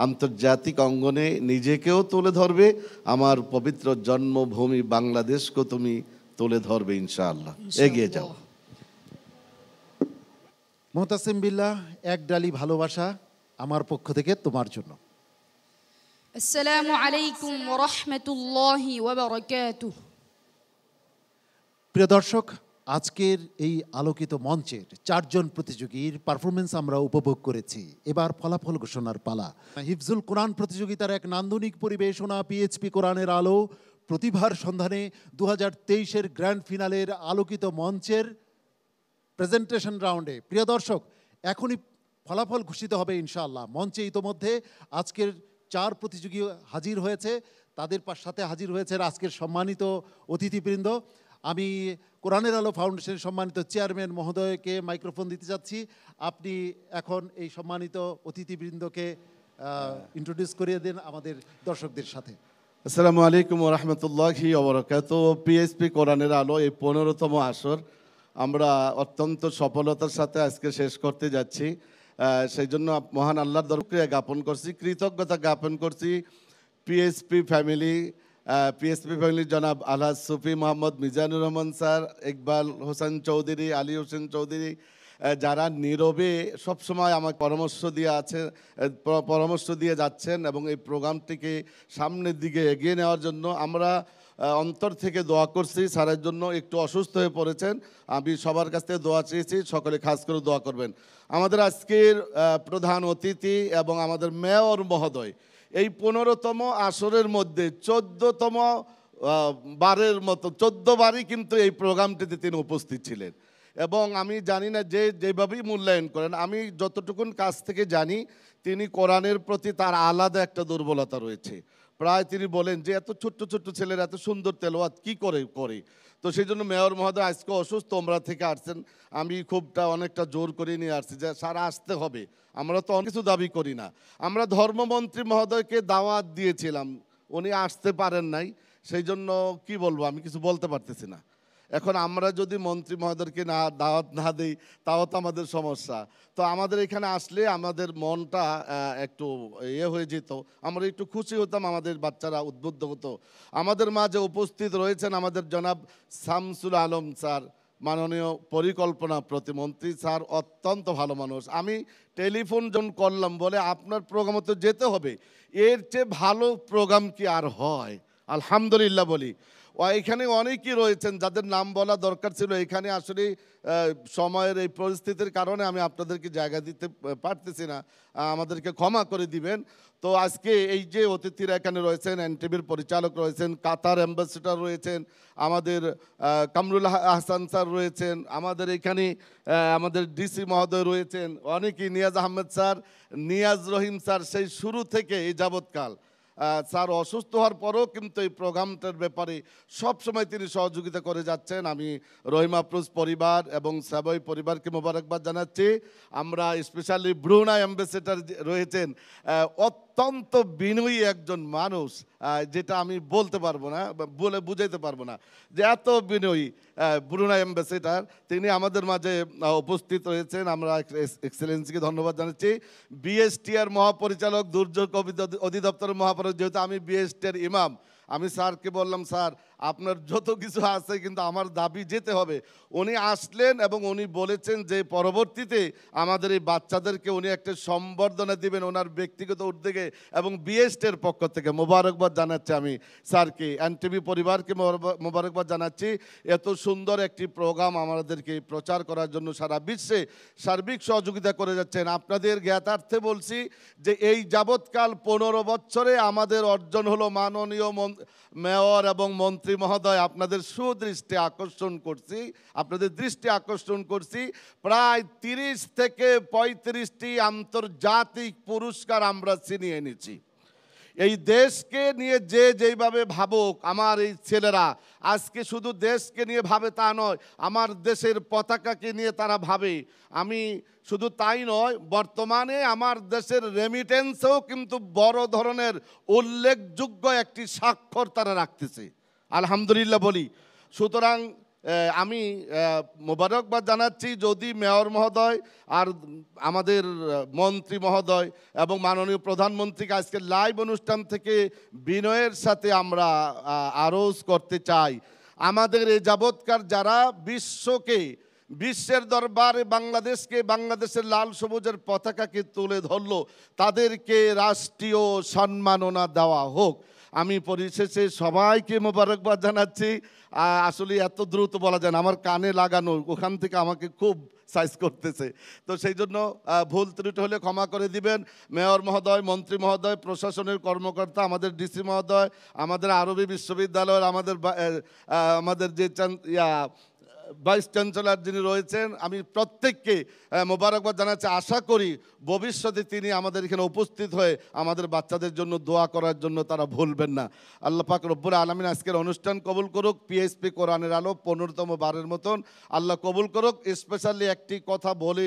আন্তর্জাতিক অঙ্গনে নিজেকেও তুলে ধরবে আমার পবিত্র জন্মভূমি বাংলাদেশকেও তুমি তুলে ধরবে ইনশাআল্লাহ এগিয়ে যাও মোহতাসিম বিল্লাহ এক ডালি ভালোবাসা আমার পক্ষ থেকে তোমার জন্য আসসালামু আলাইকুম রহমতুল্লাহি প্রিয় দর্শক আজকের এই আলোকিত মঞ্চের চারজন প্রতিযোগীর পারফরমেন্স আমরা উপভোগ করেছি এবার ফলাফল ঘোষণার পালা হিফজুল কোরআন প্রতিযোগিতার এক নান্দনিক পরিবেশনা পিএইচপি কোরআনের আলো প্রতিভার সন্ধানে দু হাজার গ্র্যান্ড ফিনালের আলোকিত মঞ্চের প্রেজেন্টেশন রাউন্ডে প্রিয় দর্শক এখনই ফলাফল ঘোষিত হবে ইনশাআল্লাহ মঞ্চে ইতোমধ্যে আজকের চার প্রতিযোগী হাজির হয়েছে তাদের সাথে হাজির হয়েছে আজকের সম্মানিত অতিথিবৃন্দ আমি কোরআনের আলো ফাউন্ডেশনের সম্মানিত চেয়ারম্যান মহোদয়কে মাইক্রোফোন দিতে চাচ্ছি আপনি এখন এই সম্মানিত অতিথিবৃন্দকে ইন্ট্রোডিউস করিয়ে দেন আমাদের দর্শকদের সাথে আসসালামু আলাইকুম রহমতুল্লাহি অবরাকাত পিএসপি কোরআনের আলো এই পনেরোতম আসর আমরা অত্যন্ত সফলতার সাথে আজকে শেষ করতে যাচ্ছি সেই জন্য মহান আল্লাহর দরক্রিয়া জ্ঞাপন করছি কৃতজ্ঞতা জ্ঞাপন করছি পিএসপি ফ্যামিলি পিএসপি ফ্যামিলির জনাব আলহাজ সুফি মোহাম্মদ মিজানুর রহমান স্যার ইকবাল হোসেন চৌধুরী আলী হোসেন চৌধুরী যারা নীরবে সবসময় আমার পরামর্শ দিয়ে আছে পরামর্শ দিয়ে যাচ্ছেন এবং এই প্রোগ্রামটিকে সামনের দিকে এগিয়ে নেওয়ার জন্য আমরা অন্তর থেকে দোয়া করছি স্যারের জন্য একটু অসুস্থ হয়ে পড়েছেন আমি সবার কাছ থেকে দোয়া চেয়েছি সকলে খাস করে দোয়া করবেন আমাদের আজকের প্রধান অতিথি এবং আমাদের মেয়র মহোদয় এই পনেরোতম আসরের মধ্যে চোদ্দতম বারের মতো চোদ্দ বারই কিন্তু এই প্রোগ্রামটিতে তিনি উপস্থিত ছিলেন এবং আমি জানি না যে যেভাবেই মূল্যায়ন করেন আমি যতটুকুন কাছ থেকে জানি তিনি কোরআনের প্রতি তার আলাদা একটা দুর্বলতা রয়েছে প্রায় তিনি বলেন যে এত ছোট্ট ছোট্ট ছেলেরা এত সুন্দর তেলোয়াত কি করে করে তো সেই জন্য মেয়র মহোদয় আজকে অসুস্থ আমরা থেকে আসছেন আমি খুবটা অনেকটা জোর করে নিয়ে আসছি যে সারা আসতে হবে আমরা তো অনেক কিছু দাবি করি না আমরা ধর্মমন্ত্রী মহোদয়কে দাওয়াত দিয়েছিলাম উনি আসতে পারেন নাই সেই জন্য কি বলবো আমি কিছু বলতে পারতেছি না এখন আমরা যদি মন্ত্রী মহোদয়কে না দাওয়াত না দিই তাও তো আমাদের সমস্যা তো আমাদের এখানে আসলে আমাদের মনটা একটু ইয়ে হয়ে যেত আমরা একটু খুশি হতাম আমাদের বাচ্চারা উদ্বুদ্ধ হতো আমাদের মাঝে উপস্থিত রয়েছেন আমাদের জনাব শামসুল আলম স্যার মাননীয় পরিকল্পনা প্রতিমন্ত্রী স্যার অত্যন্ত ভালো মানুষ আমি টেলিফোন জন করলাম বলে আপনার প্রোগ্রামে তো যেতে হবে এর চেয়ে ভালো প্রোগ্রাম কি আর হয় আলহামদুলিল্লাহ বলি এখানে অনেকেই রয়েছেন যাদের নাম বলা দরকার ছিল এখানে আসলে সময়ের এই পরিস্থিতির কারণে আমি আপনাদেরকে জায়গা দিতে পারতেছি না আমাদেরকে ক্ষমা করে দিবেন তো আজকে এই যে অতিথিরা এখানে রয়েছেন এনটিভির পরিচালক রয়েছেন কাতার অ্যাম্বাসেডার রয়েছেন আমাদের কামরুল আহসান স্যার রয়েছেন আমাদের এখানে আমাদের ডিসি মহোদয় রয়েছেন অনেকেই নিয়াজ আহমেদ স্যার নিয়াজ রহিম স্যার সেই শুরু থেকে এই যাবৎকাল স্যার অসুস্থ হওয়ার পরও কিন্তু এই প্রোগ্রামটার ব্যাপারে সবসময় তিনি সহযোগিতা করে যাচ্ছেন আমি রহিমা প্রুজ পরিবার এবং সাবই পরিবারকে মোবারকবাদ জানাচ্ছি আমরা স্পেশালি ব্রুনা অ্যাম্বাসেডার রয়েছেন অত অত্যন্ত বিনয়ী একজন মানুষ যেটা আমি বলতে পারবো না বলে বুঝাইতে পারবো না যে এত বিনয়ী ব্রুনা অ্যাম্বাসেডার তিনি আমাদের মাঝে উপস্থিত রয়েছেন আমরা এক্সেলেন্সিকে ধন্যবাদ জানাচ্ছি বিএসটিআর মহাপরিচালক দুর্যোগ অধিদপ্তরের মহাপরিচালক যেহেতু আমি বিএসটিআর ইমাম আমি স্যারকে বললাম স্যার আপনার যত কিছু আছে কিন্তু আমার দাবি যেতে হবে উনি আসলেন এবং উনি বলেছেন যে পরবর্তীতে আমাদের এই বাচ্চাদেরকে উনি একটা সম্বর্ধনা দিবেন ওনার ব্যক্তিগত উদ্যোগে এবং বিএসটের পক্ষ থেকে মোবারকবাদ জানাচ্ছি আমি স্যারকে টিভি পরিবারকে মোবারকবাদ জানাচ্ছি এত সুন্দর একটি প্রোগ্রাম আমাদেরকে প্রচার করার জন্য সারা বিশ্বে সার্বিক সহযোগিতা করে যাচ্ছেন আপনাদের জ্ঞাতার্থে বলছি যে এই যাবৎকাল পনেরো বছরে আমাদের অর্জন হলো মাননীয় মেয়র এবং মন্ত্রী মন্ত্রী মহোদয় আপনাদের সুদৃষ্টি আকর্ষণ করছি আপনাদের দৃষ্টি আকর্ষণ করছি প্রায় তিরিশ থেকে পঁয়ত্রিশটি আন্তর্জাতিক পুরস্কার আমরা ছিনিয়ে এনেছি এই দেশকে নিয়ে যে যেইভাবে ভাবুক আমার এই ছেলেরা আজকে শুধু দেশকে নিয়ে ভাবে তা নয় আমার দেশের পতাকাকে নিয়ে তারা ভাবে আমি শুধু তাই নয় বর্তমানে আমার দেশের রেমিটেন্সেও কিন্তু বড় ধরনের উল্লেখযোগ্য একটি স্বাক্ষর তারা রাখতেছে আলহামদুলিল্লাহ বলি সুতরাং আমি মোবারকবাদ জানাচ্ছি যদি মেয়র মহোদয় আর আমাদের মন্ত্রী মহোদয় এবং মাননীয় প্রধানমন্ত্রীকে আজকে লাইভ অনুষ্ঠান থেকে বিনয়ের সাথে আমরা আরোজ করতে চাই আমাদের এ যাবৎকার যারা বিশ্বকে বিশ্বের দরবারে বাংলাদেশকে বাংলাদেশের লাল সবুজের পতাকাকে তুলে ধরল তাদেরকে রাষ্ট্রীয় সম্মাননা দেওয়া হোক আমি পরিশেষে সবাইকে মোবারকবাদ জানাচ্ছি আসলে এত দ্রুত বলা যায় না আমার কানে লাগানো ওখান থেকে আমাকে খুব সাইজ করতেছে তো সেই জন্য ভুল ত্রুটি হলে ক্ষমা করে দিবেন মেয়র মহোদয় মন্ত্রী মহোদয় প্রশাসনের কর্মকর্তা আমাদের ডিসি মহোদয় আমাদের আরবি বিশ্ববিদ্যালয়ের আমাদের আমাদের যে ইয়া ভাইস চ্যান্সেলার যিনি রয়েছেন আমি প্রত্যেককে মোবারকবাদ জানাচ্ছি আশা করি ভবিষ্যতে তিনি আমাদের এখানে উপস্থিত হয়ে আমাদের বাচ্চাদের জন্য দোয়া করার জন্য তারা ভুলবেন না আল্লাহ পাক রব্বুল আলমিন আজকের অনুষ্ঠান কবুল করুক পিএসপি কোরআনের আলো পনেরোতম বারের মতন আল্লাহ কবুল করুক স্পেশালি একটি কথা বলি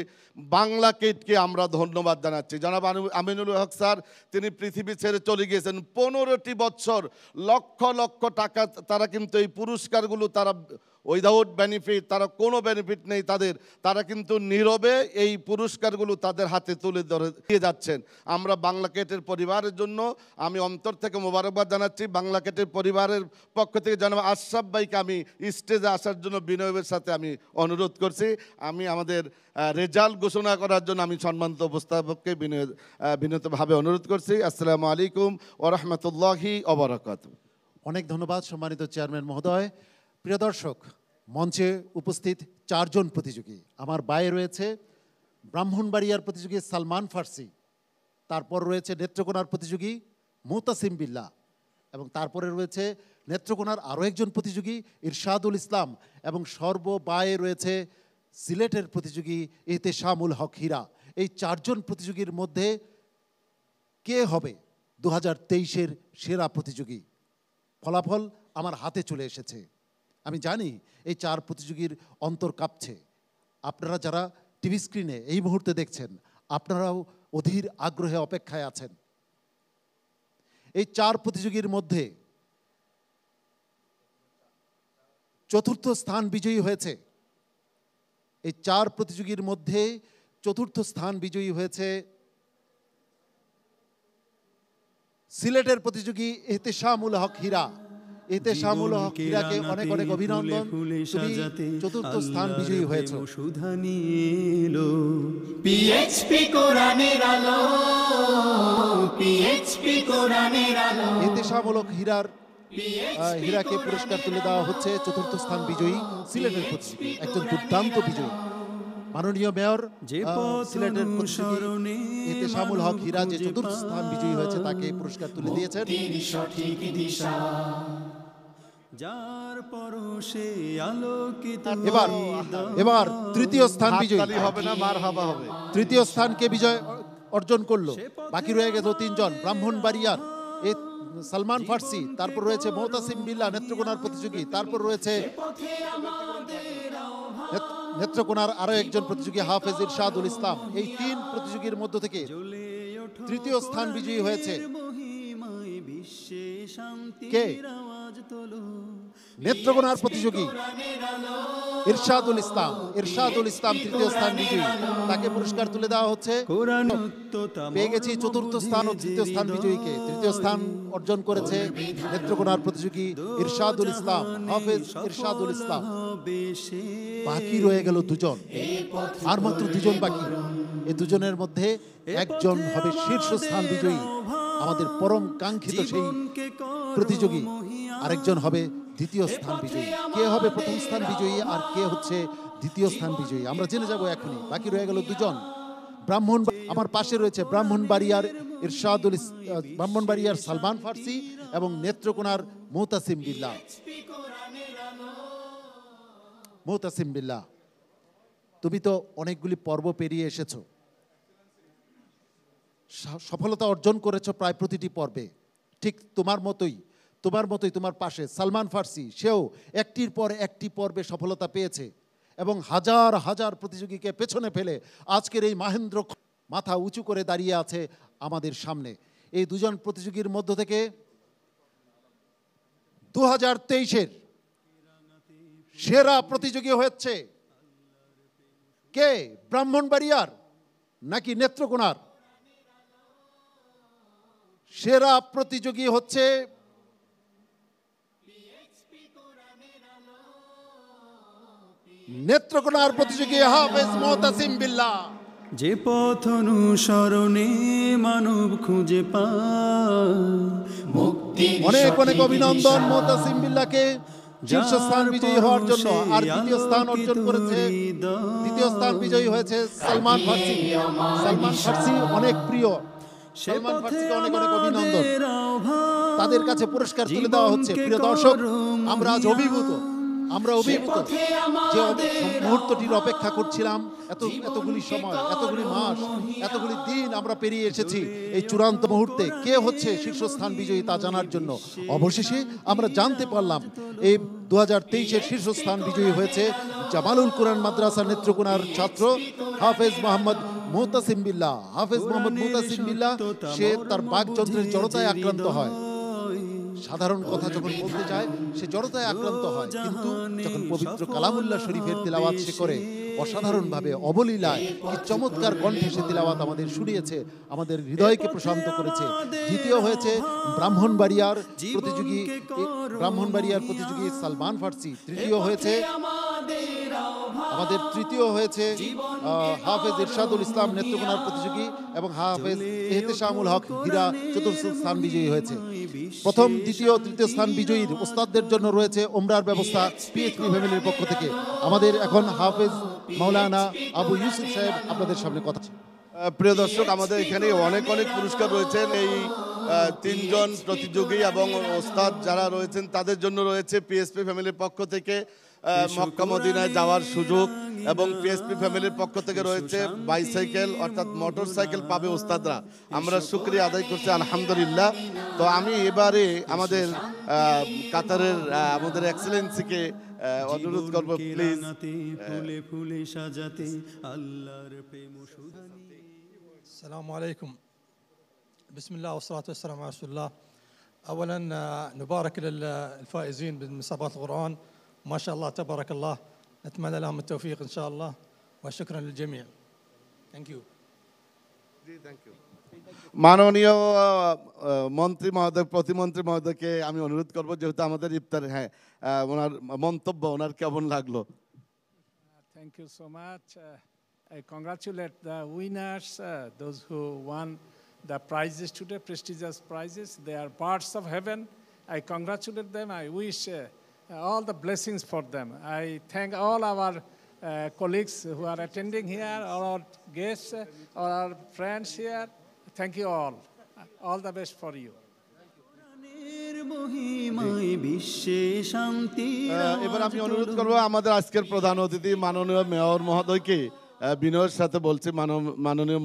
বাংলা কিটকে আমরা ধন্যবাদ জানাচ্ছি জনাব আমিনুল হক স্যার তিনি পৃথিবী ছেড়ে চলে গিয়েছেন পনেরোটি বছর লক্ষ লক্ষ টাকা তারা কিন্তু এই পুরস্কারগুলো তারা উইদাউট বেনিফিট তারা কোনো বেনিফিট নেই তাদের তারা কিন্তু নীরবে এই পুরস্কারগুলো তাদের হাতে তুলে ধরে দিয়ে যাচ্ছেন আমরা বাংলা কেটের পরিবারের জন্য আমি অন্তর থেকে মোবারকবাদ জানাচ্ছি বাংলা কেটের পরিবারের পক্ষ থেকে জানাবো আশ্রাফ ভাইকে আমি স্টেজে আসার জন্য বিনয়বের সাথে আমি অনুরোধ করছি আমি আমাদের রেজাল্ট ঘোষণা করার জন্য আমি সম্মানিত উপস্থাপককে বিনয় বিনীতভাবে অনুরোধ করছি আসসালামু আলাইকুম ওরহমতুল্লাহি অবরাকাত অনেক ধন্যবাদ সম্মানিত চেয়ারম্যান মহোদয় প্রিয় দর্শক মঞ্চে উপস্থিত চারজন প্রতিযোগী আমার বায়ে রয়েছে ব্রাহ্মণবাড়িয়ার প্রতিযোগী সালমান ফার্সি তারপর রয়েছে নেত্রকোনার প্রতিযোগী মুতাসিম বিল্লা এবং তারপরে রয়েছে নেত্রকোনার আরও একজন প্রতিযোগী ইরশাদুল ইসলাম এবং সর্ববায়ে রয়েছে সিলেটের প্রতিযোগী শামুল হক হীরা এই চারজন প্রতিযোগীর মধ্যে কে হবে দু হাজার সেরা প্রতিযোগী ফলাফল আমার হাতে চলে এসেছে আমি জানি এই চার প্রতিযোগীর অন্তর কাঁপছে আপনারা যারা টিভি স্ক্রিনে এই মুহূর্তে দেখছেন আপনারাও অধীর আগ্রহে অপেক্ষায় আছেন এই চার প্রতিযোগীর মধ্যে চতুর্থ স্থান বিজয়ী হয়েছে এই চার প্রতিযোগীর মধ্যে চতুর্থ স্থান বিজয়ী হয়েছে সিলেটের প্রতিযোগী এহতেশামুল হক হীরা এতে শামুল হক অনেক অনেক অভিনন্দন তুমি চতুর্থ স্থান বিজয়ী হয়েছে পিএইচপি কোরআনের আলো পিএইচপি কোরআনের আলো এতে শামুল হীরাকে পুরস্কার তুলে দেওয়া হচ্ছে চতুর্থ স্থান বিজয়ী সিলেটের কোচি একজন দুর্দান্ত বিজয়ী মাননীয় মেয়র সিলেটের প্রতিনিধি এতে শামুল হক হীরা যে চতুর্থ স্থান বিজয়ী হয়েছে তাকে পুরস্কার তুলে দিয়েছেন সঠিক দিশা এবার এবার তৃতীয় স্থান বিজয়ী হবে না মার হাবা হবে তৃতীয় স্থানকে বিজয় অর্জন করলো বাকি রয়ে গেল তিনজন ব্রাহ্মণবাড়িয়ার এ সালমান ফার্সি তারপর রয়েছে মোহতাসিম বিল্লা নেত্রকোনার প্রতিযোগী তারপর রয়েছে নেত্রকোনার আরো একজন প্রতিযোগী হাফেজ ইরশাদুল ইসলাম এই তিন প্রতিযোগীর মধ্য থেকে তৃতীয় স্থান বিজয়ী হয়েছে কে নেত্রকোনার প্রতিযোগী ইরশাদুল ইসলাম ইরশাদুল ইসলাম তৃতীয় স্থান বিজয়ী তাকে পুরস্কার তুলে দেওয়া হচ্ছে পেয়ে গেছি চতুর্থ স্থান ও তৃতীয় স্থান বিজয়ীকে তৃতীয় স্থান অর্জন করেছে নেত্রকোনার প্রতিযোগী ইরশাদুল ইসলাম হাফেজ ইরশাদুল ইসলাম বাকি রয়ে গেল দুজন আর মাত্র দুজন বাকি এ দুজনের মধ্যে একজন হবে শীর্ষস্থান বিজয়ী আমাদের পরম কাঙ্ক্ষিত সেই প্রতিযোগী আরেকজন হবে দ্বিতীয় স্থান বিজয়ী কে হবে প্রথম স্থান বিজয়ী আর কে হচ্ছে দ্বিতীয় স্থান বিজয়ী আমরা জেনে যাব এখনই বাকি রয়ে গেল দুজন ব্রাহ্মণ আমার পাশে রয়েছে ব্রাহ্মণবাড়িয়ার ইরশাদুল ব্রাহ্মণবাড়িয়ার সালমান ফার্সি এবং নেত্রকোনার মোহতাসিম বিল্লা মোহতাসিম বিল্লা তুমি তো অনেকগুলি পর্ব পেরিয়ে এসেছো সফলতা অর্জন করেছ প্রায় প্রতিটি পর্বে ঠিক তোমার মতোই তোমার মতোই তোমার পাশে সালমান ফার্সি সেও একটির পর একটি পর্বে সফলতা পেয়েছে এবং হাজার হাজার প্রতিযোগীকে পেছনে ফেলে আজকের এই মাহেন্দ্র মাথা উঁচু করে দাঁড়িয়ে আছে আমাদের সামনে এই দুজন প্রতিযোগীর মধ্য থেকে দু হাজার তেইশের সেরা প্রতিযোগী হয়েছে কে ব্রাহ্মণবাড়িয়ার নাকি নেত্রকোনার সেরা প্রতিযোগী হচ্ছে নেত্রকোনার প্রতিযোগী হাফেজ মোহতাসিম বিল্লা যে পথ অনুসরণে মানব খুঁজে মুক্তি অনেক অনেক অভিনন্দন মোহতাসিম বিল্লাকে শীর্ষস্থান বিজয়ী হওয়ার জন্য আর দ্বিতীয় স্থান অর্জন করেছে দ্বিতীয় স্থান বিজয়ী হয়েছে সালমান ফার্সি সালমান ফার্সি অনেক প্রিয় সে অনেক তাদের কাছে পুরস্কার তুলে দেওয়া হচ্ছে প্রিয় দর্শক আমরা আজ অভিভূত আমরা অভিভূত যে মুহূর্তটির অপেক্ষা করছিলাম এত এতগুলি সময় এতগুলি মাস এতগুলি দিন আমরা পেরিয়ে এসেছি এই চূড়ান্ত মুহূর্তে কে হচ্ছে শীর্ষস্থান বিজয়ী তা জানার জন্য অবশেষে আমরা জানতে পারলাম এই দু হাজার তেইশের শীর্ষস্থান বিজয়ী হয়েছে জামালুল কোরআন মাদ্রাসা নেত্রকোনার ছাত্র হাফেজ মোহাম্মদ মোহতাসিম বিল্লা হাফেজ মোহাম্মদ মোহতাসিম বিল্লা সে তার বাঘযন্ত্রের জড়তায় আক্রান্ত হয় সাধারণ কথা যখন বলতে যায় সে জড়তায় আক্রান্ত হয় কিন্তু যখন পবিত্র কালামুল্লাহ শরীফের তেলাওয়াত সে করে অসাধারণভাবে অবলীলায় কি চমৎকার কণ্ঠে সে তেলাওয়াত আমাদের শুনিয়েছে আমাদের হৃদয়কে প্রশান্ত করেছে দ্বিতীয় হয়েছে ব্রাহ্মণবাড়িয়ার প্রতিযোগী ব্রাহ্মণবাড়িয়ার প্রতিযোগী সালমান ফার্সি তৃতীয় হয়েছে আমাদের তৃতীয় হয়েছে হাফেজ ইরশাদুল ইসলাম নেত্রকোনার প্রতিযোগী এবং হাফেজ এহতে শাহুল হক হীরা চতুর্থ স্থান বিজয়ী হয়েছে প্রথম দ্বিতীয় তৃতীয় স্থান বিজয়ীর ওস্তাদদের জন্য রয়েছে ওমরার ব্যবস্থা পিএইচপি ফ্যামিলির পক্ষ থেকে আমাদের এখন হাফেজ মাওলানা আবু ইউসুফ সাহেব আপনাদের সামনে কথা প্রিয় দর্শক আমাদের এখানে অনেক অনেক পুরস্কার রয়েছে এই তিনজন প্রতিযোগী এবং ওস্তাদ যারা রয়েছেন তাদের জন্য রয়েছে পিএসপি ফ্যামিলির পক্ষ থেকে মক্কা মদিনায় যাওয়ার সুযোগ এবং পিএসপি ফ্যামিলির পক্ষ থেকে রয়েছে বাইসাইকেল অর্থাৎ মোটর সাইকেল পাবে ওস্তাদরা আমরা শুক্রিয়া আদায় করছি আলহামদুলিল্লাহ তো আমি এবারে আমাদের কাতারের আমাদের এক্সেলেন্সিকে অনুরোধ করবো প্লিজ ফুলে ফুলে সাজাতে আল্লাহর প্রেম আসসালামু আলাইকুম বিসমিল্লা ওসলাত والصلاة والسلام أولا نبارك للفائزين بمسابقة القرآن ما شاء الله تبارك الله نتمنى لهم التوفيق إن شاء الله وشكرا للجميع Thank you. Thank you. মাননীয় মন্ত্রী মহোদয় প্রতিমন্ত্রী মহোদয়কে আমি অনুরোধ করবো যেহেতু আমাদের ইফতার হ্যাঁ ওনার মন্তব্য ওনার কেমন লাগলো thank you so much I congratulate the winners those who won the prizes today prestigious prizes they are parts of heaven I congratulate them I wish all the blessings for them. I thank all our uh, colleagues who are attending here, all our guests, all our friends here. Thank you all. All the best for you. এবার আমি অনুরোধ করবো আমাদের আজকের প্রধান অতিথি মাননীয় mayor মহোদয়কে বিনয়ের সাথে বলছি মাননীয়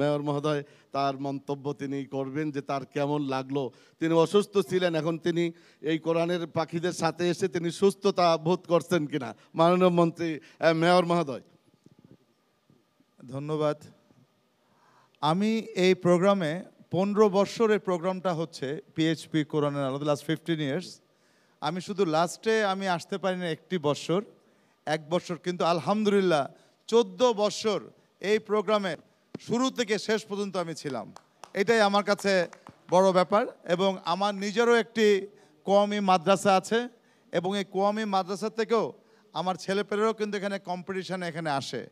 মেয়র মহোদয় তার মন্তব্য তিনি করবেন যে তার কেমন লাগলো তিনি অসুস্থ ছিলেন এখন তিনি এই কোরআনের পাখিদের সাথে এসে তিনি সুস্থতা বোধ করছেন কিনা মাননীয় মন্ত্রী মেয়র মহোদয় ধন্যবাদ আমি এই প্রোগ্রামে পনেরো বৎসরের প্রোগ্রামটা হচ্ছে পিএইচপি কোরআনের আলাদা লাস্ট ফিফটিন ইয়ার্স আমি শুধু লাস্টে আমি আসতে পারি না একটি বৎসর এক বছর কিন্তু আলহামদুলিল্লাহ চোদ্দ বৎসর এই প্রোগ্রামে শুরু থেকে শেষ পর্যন্ত আমি ছিলাম এটাই আমার কাছে বড় ব্যাপার এবং আমার নিজেরও একটি কোয়ামি মাদ্রাসা আছে এবং এই কোয়ামি মাদ্রাসা থেকেও আমার ছেলেপেলেরাও কিন্তু এখানে কম্পিটিশানে এখানে আসে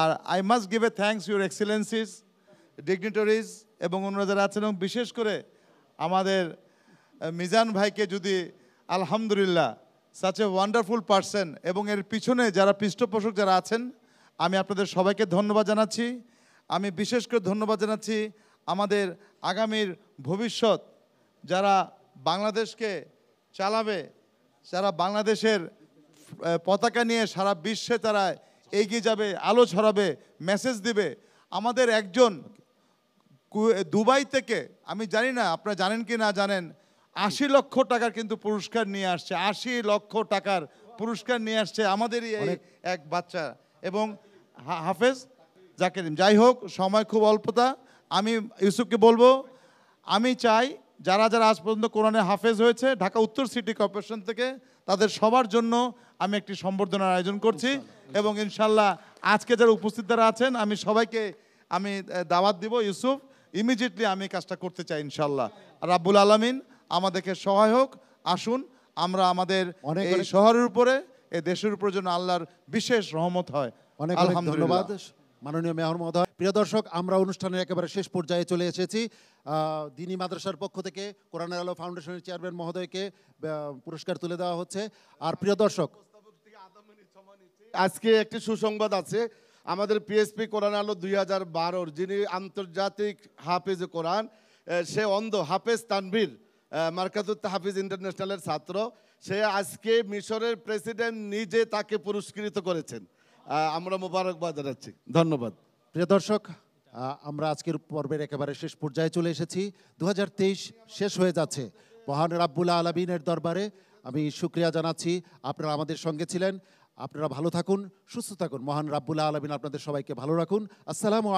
আর I must give a thanks your excellencies dignitaries এবং অন্য যারা আছেন এবং বিশেষ করে আমাদের মিজান ভাইকে যদি আলহামদুলিল্লাহ সাচ এ ওয়ান্ডারফুল পার্সন এবং এর পিছনে যারা পৃষ্ঠপোষক যারা আছেন আমি আপনাদের সবাইকে ধন্যবাদ জানাচ্ছি আমি বিশেষ করে ধন্যবাদ জানাচ্ছি আমাদের আগামীর ভবিষ্যৎ যারা বাংলাদেশকে চালাবে যারা বাংলাদেশের পতাকা নিয়ে সারা বিশ্বে তারা এগিয়ে যাবে আলো ছড়াবে মেসেজ দিবে আমাদের একজন দুবাই থেকে আমি জানি না আপনারা জানেন কি না জানেন আশি লক্ষ টাকার কিন্তু পুরস্কার নিয়ে আসছে আশি লক্ষ টাকার পুরস্কার নিয়ে আসছে আমাদেরই এই এক বাচ্চা এবং হাফেজ জাকিরিম যাই হোক সময় খুব অল্পতা আমি ইউসুফকে বলবো আমি চাই যারা যারা আজ পর্যন্ত কোরআনে হাফেজ হয়েছে ঢাকা উত্তর সিটি কর্পোরেশন থেকে তাদের সবার জন্য আমি একটি সম্বর্ধনার আয়োজন করছি এবং ইনশাল্লাহ আজকে যারা উপস্থিত যারা আছেন আমি সবাইকে আমি দাওয়াত দিব ইউসুফ ইমিডিয়েটলি আমি কাজটা করতে চাই ইনশাল্লাহ রাব্বুল আলমিন আমাদেরকে সহায় হোক আসুন আমরা আমাদের এই শহরের উপরে এই দেশের উপরে যেন আল্লাহর বিশেষ রহমত হয় অনেক অনেক ধন্যবাদ মাননীয় মহোদয় প্রিয় দর্শক আমরা অনুষ্ঠানের একেবারে শেষ পর্যায়ে চলে এসেছি দিনী মাদ্রাসার পক্ষ থেকে কোরআনের আলো ফাউন্ডেশনের চেয়ারম্যান মহোদয়কে পুরস্কার তুলে দেওয়া হচ্ছে আর প্রিয় দর্শক আজকে একটি সুসংবাদ আছে আমাদের পিএসপি কোরআন আলো দুই হাজার বারো যিনি আন্তর্জাতিক হাফিজ কোরআন সে অন্ধ হাফেজ তানভীর মার্কাজ হাফিজ ইন্টারন্যাশনালের ছাত্র সে আজকে মিশরের প্রেসিডেন্ট নিজে তাকে পুরস্কৃত করেছেন আমরা মোবারকবাদ জানাচ্ছি ধন্যবাদ প্রিয় দর্শক আমরা আজকের পর্বের একেবারে শেষ পর্যায়ে চলে এসেছি দু শেষ হয়ে যাচ্ছে মহান রাব্বুল্লা আলমিনের দরবারে আমি সুক্রিয়া জানাচ্ছি আপনারা আমাদের সঙ্গে ছিলেন আপনারা ভালো থাকুন সুস্থ থাকুন মহান রাব্বুল আলমিন আপনাদের সবাইকে ভালো রাখুন আসসালামু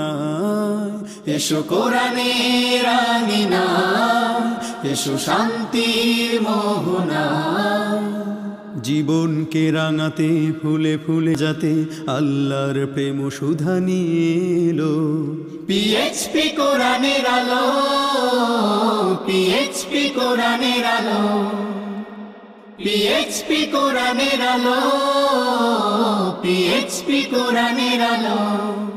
আলাইকুম ও রহমতুল্লাহি মোহনা জীবনকে রাঙাতে ফুলে ফুলে যাতে আল্লাহর প্রেম সুধা নিয়ে এলো পিএইচপি কোরআনের আলো পিএইচপি কোরআনের আলো পিএইচপি কোরআনের আলো পিএইচপি কোরআনের আলো